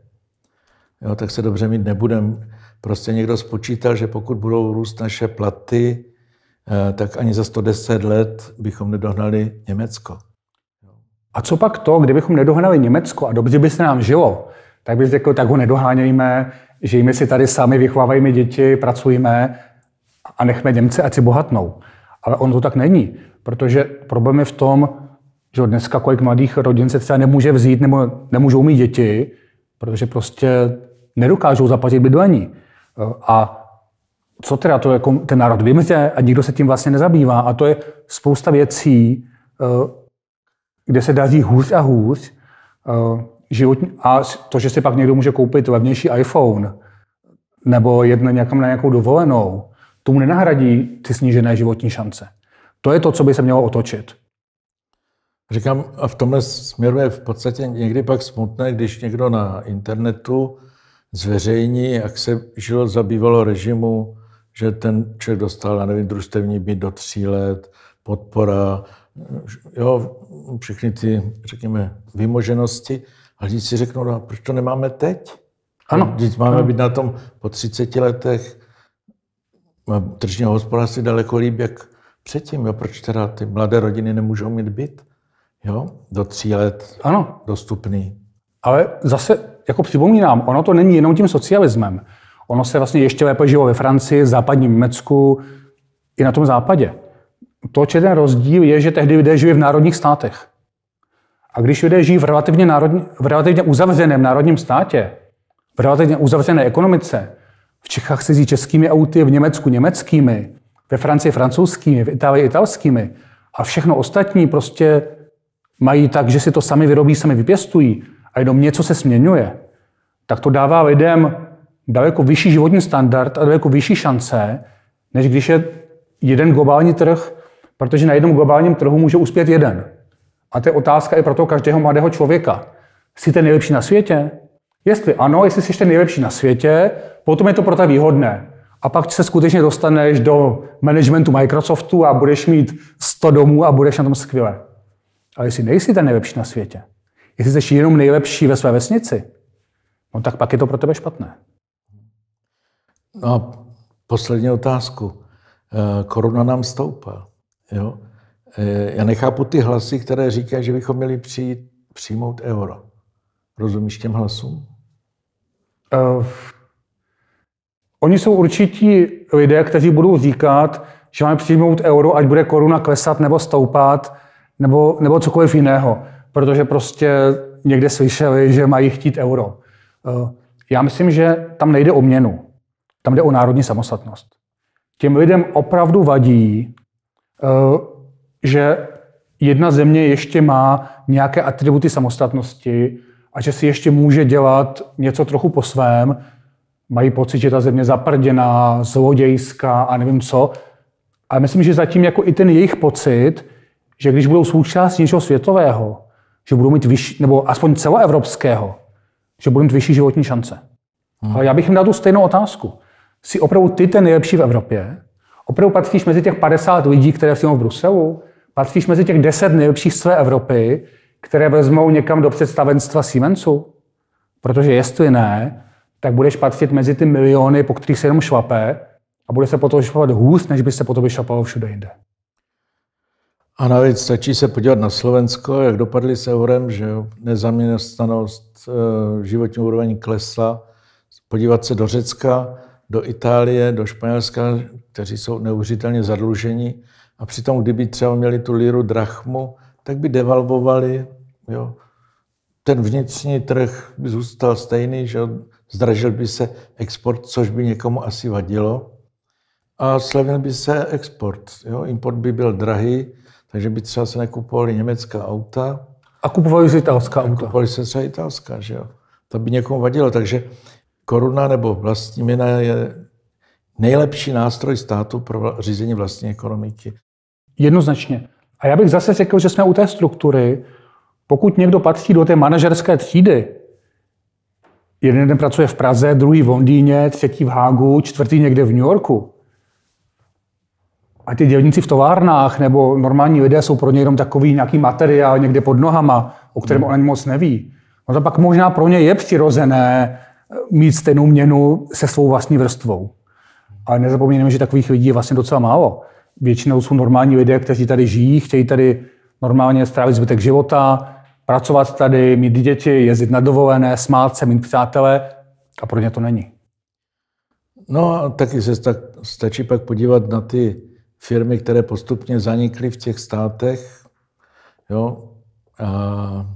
jo, tak se dobře mít nebudem. Prostě někdo spočítal, že pokud budou růst naše platy, eh, tak ani za 110 let bychom nedohnali Německo. A co pak to, kdybychom nedohnali Německo a dobře by se nám žilo, tak bych řekl, tak ho nedohánějme, žijeme si tady sami, vychovávajme děti, pracujeme a nechme Němce, ať si bohatnou. Ale on to tak není, protože problém je v tom, že dneska kolik mladých rodin se třeba nemůže vzít nebo nemůžou mít děti, protože prostě nedokážou zaplatit bydlení. A co teda to jako ten národ vymře a nikdo se tím vlastně nezabývá. A to je spousta věcí, kde se daří hůř a hůř. Eh, životní, a to, že si pak někdo může koupit levnější iPhone nebo jedna někam na nějakou dovolenou, tomu nenahradí ty snížené životní šance. To je to, co by se mělo otočit. Říkám, a v tomhle směru je v podstatě někdy pak smutné, když někdo na internetu zveřejní, jak se žilo za bývalého režimu, že ten člověk dostal, já nevím, družstevní být do tří let, podpora, jo, všechny ty, řekněme, vymoženosti, A lidi si řeknou, no, proč to nemáme teď? Ano. Když máme ano. být na tom po 30 letech tržního hospodářství daleko líp, jak předtím. Jo? Proč teda ty mladé rodiny nemůžou mít byt? Jo? Do tří let ano. dostupný. Ale zase, jako připomínám, ono to není jenom tím socialismem. Ono se vlastně ještě lépe žilo ve Francii, v západním Německu, i na tom západě. To je ten rozdíl je, že tehdy lidé žili v národních státech. A když lidé žijí v relativně, národní, v relativně uzavřeném národním státě, v relativně uzavřené ekonomice, v Čechách se českými auty, v Německu německými, ve Francii francouzskými, v Itálii italskými a všechno ostatní prostě mají tak, že si to sami vyrobí, sami vypěstují a jenom něco se směňuje, tak to dává lidem daleko vyšší životní standard a daleko vyšší šance, než když je jeden globální trh, Protože na jednom globálním trhu může uspět jeden. A to je otázka i pro toho každého mladého člověka. Jsi ten nejlepší na světě? Jestli ano, jestli jsi ten nejlepší na světě, potom je to pro tebe výhodné. A pak se skutečně dostaneš do managementu Microsoftu a budeš mít 100 domů a budeš na tom skvěle. Ale jestli nejsi ten nejlepší na světě, jestli jsi jenom nejlepší ve své vesnici, no tak pak je to pro tebe špatné. No a poslední otázku. Eh, koruna nám stoupá. Jo? E, já nechápu ty hlasy, které říkají, že bychom měli přijít, přijmout euro. Rozumíš těm hlasům? Uh, oni jsou určití lidé, kteří budou říkat, že máme přijmout euro, ať bude koruna klesat nebo stoupat, nebo, nebo cokoliv jiného. Protože prostě někde slyšeli, že mají chtít euro. Uh, já myslím, že tam nejde o měnu. Tam jde o národní samostatnost. Těm lidem opravdu vadí, Eh, že jedna země ještě má nějaké atributy samostatnosti a že si ještě může dělat něco trochu po svém, mají pocit, že ta země zaprděná, zlodějská a nevím co. Ale myslím, že zatím jako i ten jejich pocit, že když budou součástí něčeho světového, že budou mít vyšší, nebo aspoň celoevropského, že budou mít vyšší životní šance. Hmm. Ale já bych jim dal tu stejnou otázku. Jsi opravdu ty ten nejlepší v Evropě? Opravdu patříš mezi těch 50 lidí, které jsou v Bruselu? Patříš mezi těch 10 nejlepších z celé Evropy, které vezmou někam do představenstva Siemensu? Protože jestli ne, tak budeš patřit mezi ty miliony, po kterých se jenom šlape a bude se potom šlapat hůř, než by se potom šlapalo všude jinde. A navíc stačí se podívat na Slovensko, jak dopadli s eurem, že jo, nezaměstnanost, eh, životní úroveň klesla. Podívat se do Řecka, do Itálie, do Španělska, kteří jsou neuvěřitelně zadluženi a přitom, kdyby třeba měli tu liru drachmu, tak by devalvovali, jo. Ten vnitřní trh by zůstal stejný, že zdražil by se export, což by někomu asi vadilo. A slevil by se export, jo. Import by byl drahý, takže by třeba se nekupovali německá auta. A kupovali se italská auta. Kupovali se třeba italská, že jo. To by někomu vadilo, takže koruna nebo vlastní měna je nejlepší nástroj státu pro řízení vlastní ekonomiky. Jednoznačně. A já bych zase řekl, že jsme u té struktury, pokud někdo patří do té manažerské třídy, jeden den pracuje v Praze, druhý v Londýně, třetí v Hágu, čtvrtý někde v New Yorku, a ty dělníci v továrnách nebo normální lidé jsou pro ně jenom takový nějaký materiál někde pod nohama, o kterém hmm. on ani moc neví. No to pak možná pro ně je přirozené eh, mít stejnou měnu se svou vlastní vrstvou. Ale nezapomínáme, že takových lidí je vlastně docela málo. Většinou jsou normální lidé, kteří tady žijí, chtějí tady normálně strávit zbytek života, pracovat tady, mít děti, jezdit na dovolené, smát se, mít přátelé a pro ně to není. No a taky se tak stačí pak podívat na ty firmy, které postupně zanikly v těch státech. Jo? A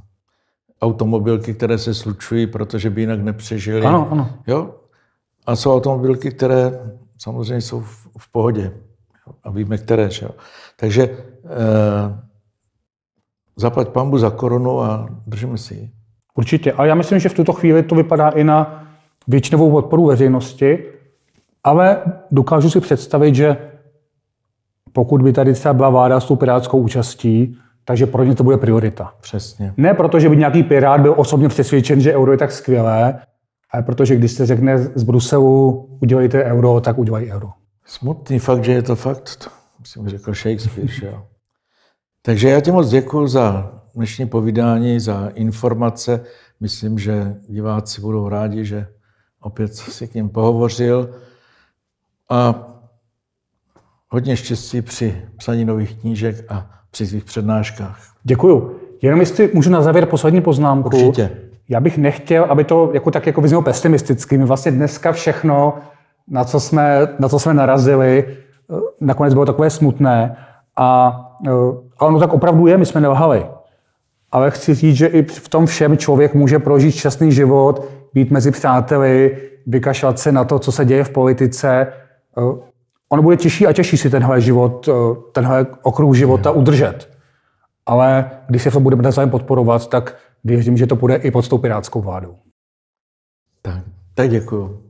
automobilky, které se slučují, protože by jinak nepřežily. Ano, ano. Jo? A jsou automobilky, které samozřejmě jsou v, v pohodě. A víme, které. Že jo? Takže e, zaplať pambu za korunu a držíme si ji. Určitě. A já myslím, že v tuto chvíli to vypadá i na většinovou podporu veřejnosti, ale dokážu si představit, že pokud by tady třeba byla vláda s tou pirátskou účastí, takže pro ně to bude priorita. Přesně. Ne proto, že by nějaký pirát byl osobně přesvědčen, že euro je tak skvělé, protože když se řekne z Bruselu, udělejte euro, tak udělají euro. Smutný fakt, že je to fakt, myslím, řekl Shakespeare. jo. Takže já ti moc děkuji za dnešní povídání, za informace. Myslím, že diváci budou rádi, že opět si k ním pohovořil. A hodně štěstí při psaní nových knížek a při svých přednáškách. Děkuju. Jenom jestli můžu na závěr poslední poznámku. Určitě já bych nechtěl, aby to jako tak jako vyznělo pesimisticky. My vlastně dneska všechno, na co jsme, na co jsme narazili, eh, nakonec bylo takové smutné. A, eh, a ono tak opravdu je, my jsme nelhali. Ale chci říct, že i v tom všem člověk může prožít šťastný život, být mezi přáteli, vykašlat se na to, co se děje v politice. Eh, ono bude těžší a těžší si tenhle život, tenhle okruh života udržet. Ale když se v tom budeme navzájem podporovat, tak Věřím, že to půjde i pod tou pirátskou vládou. Tak, tak děkuju.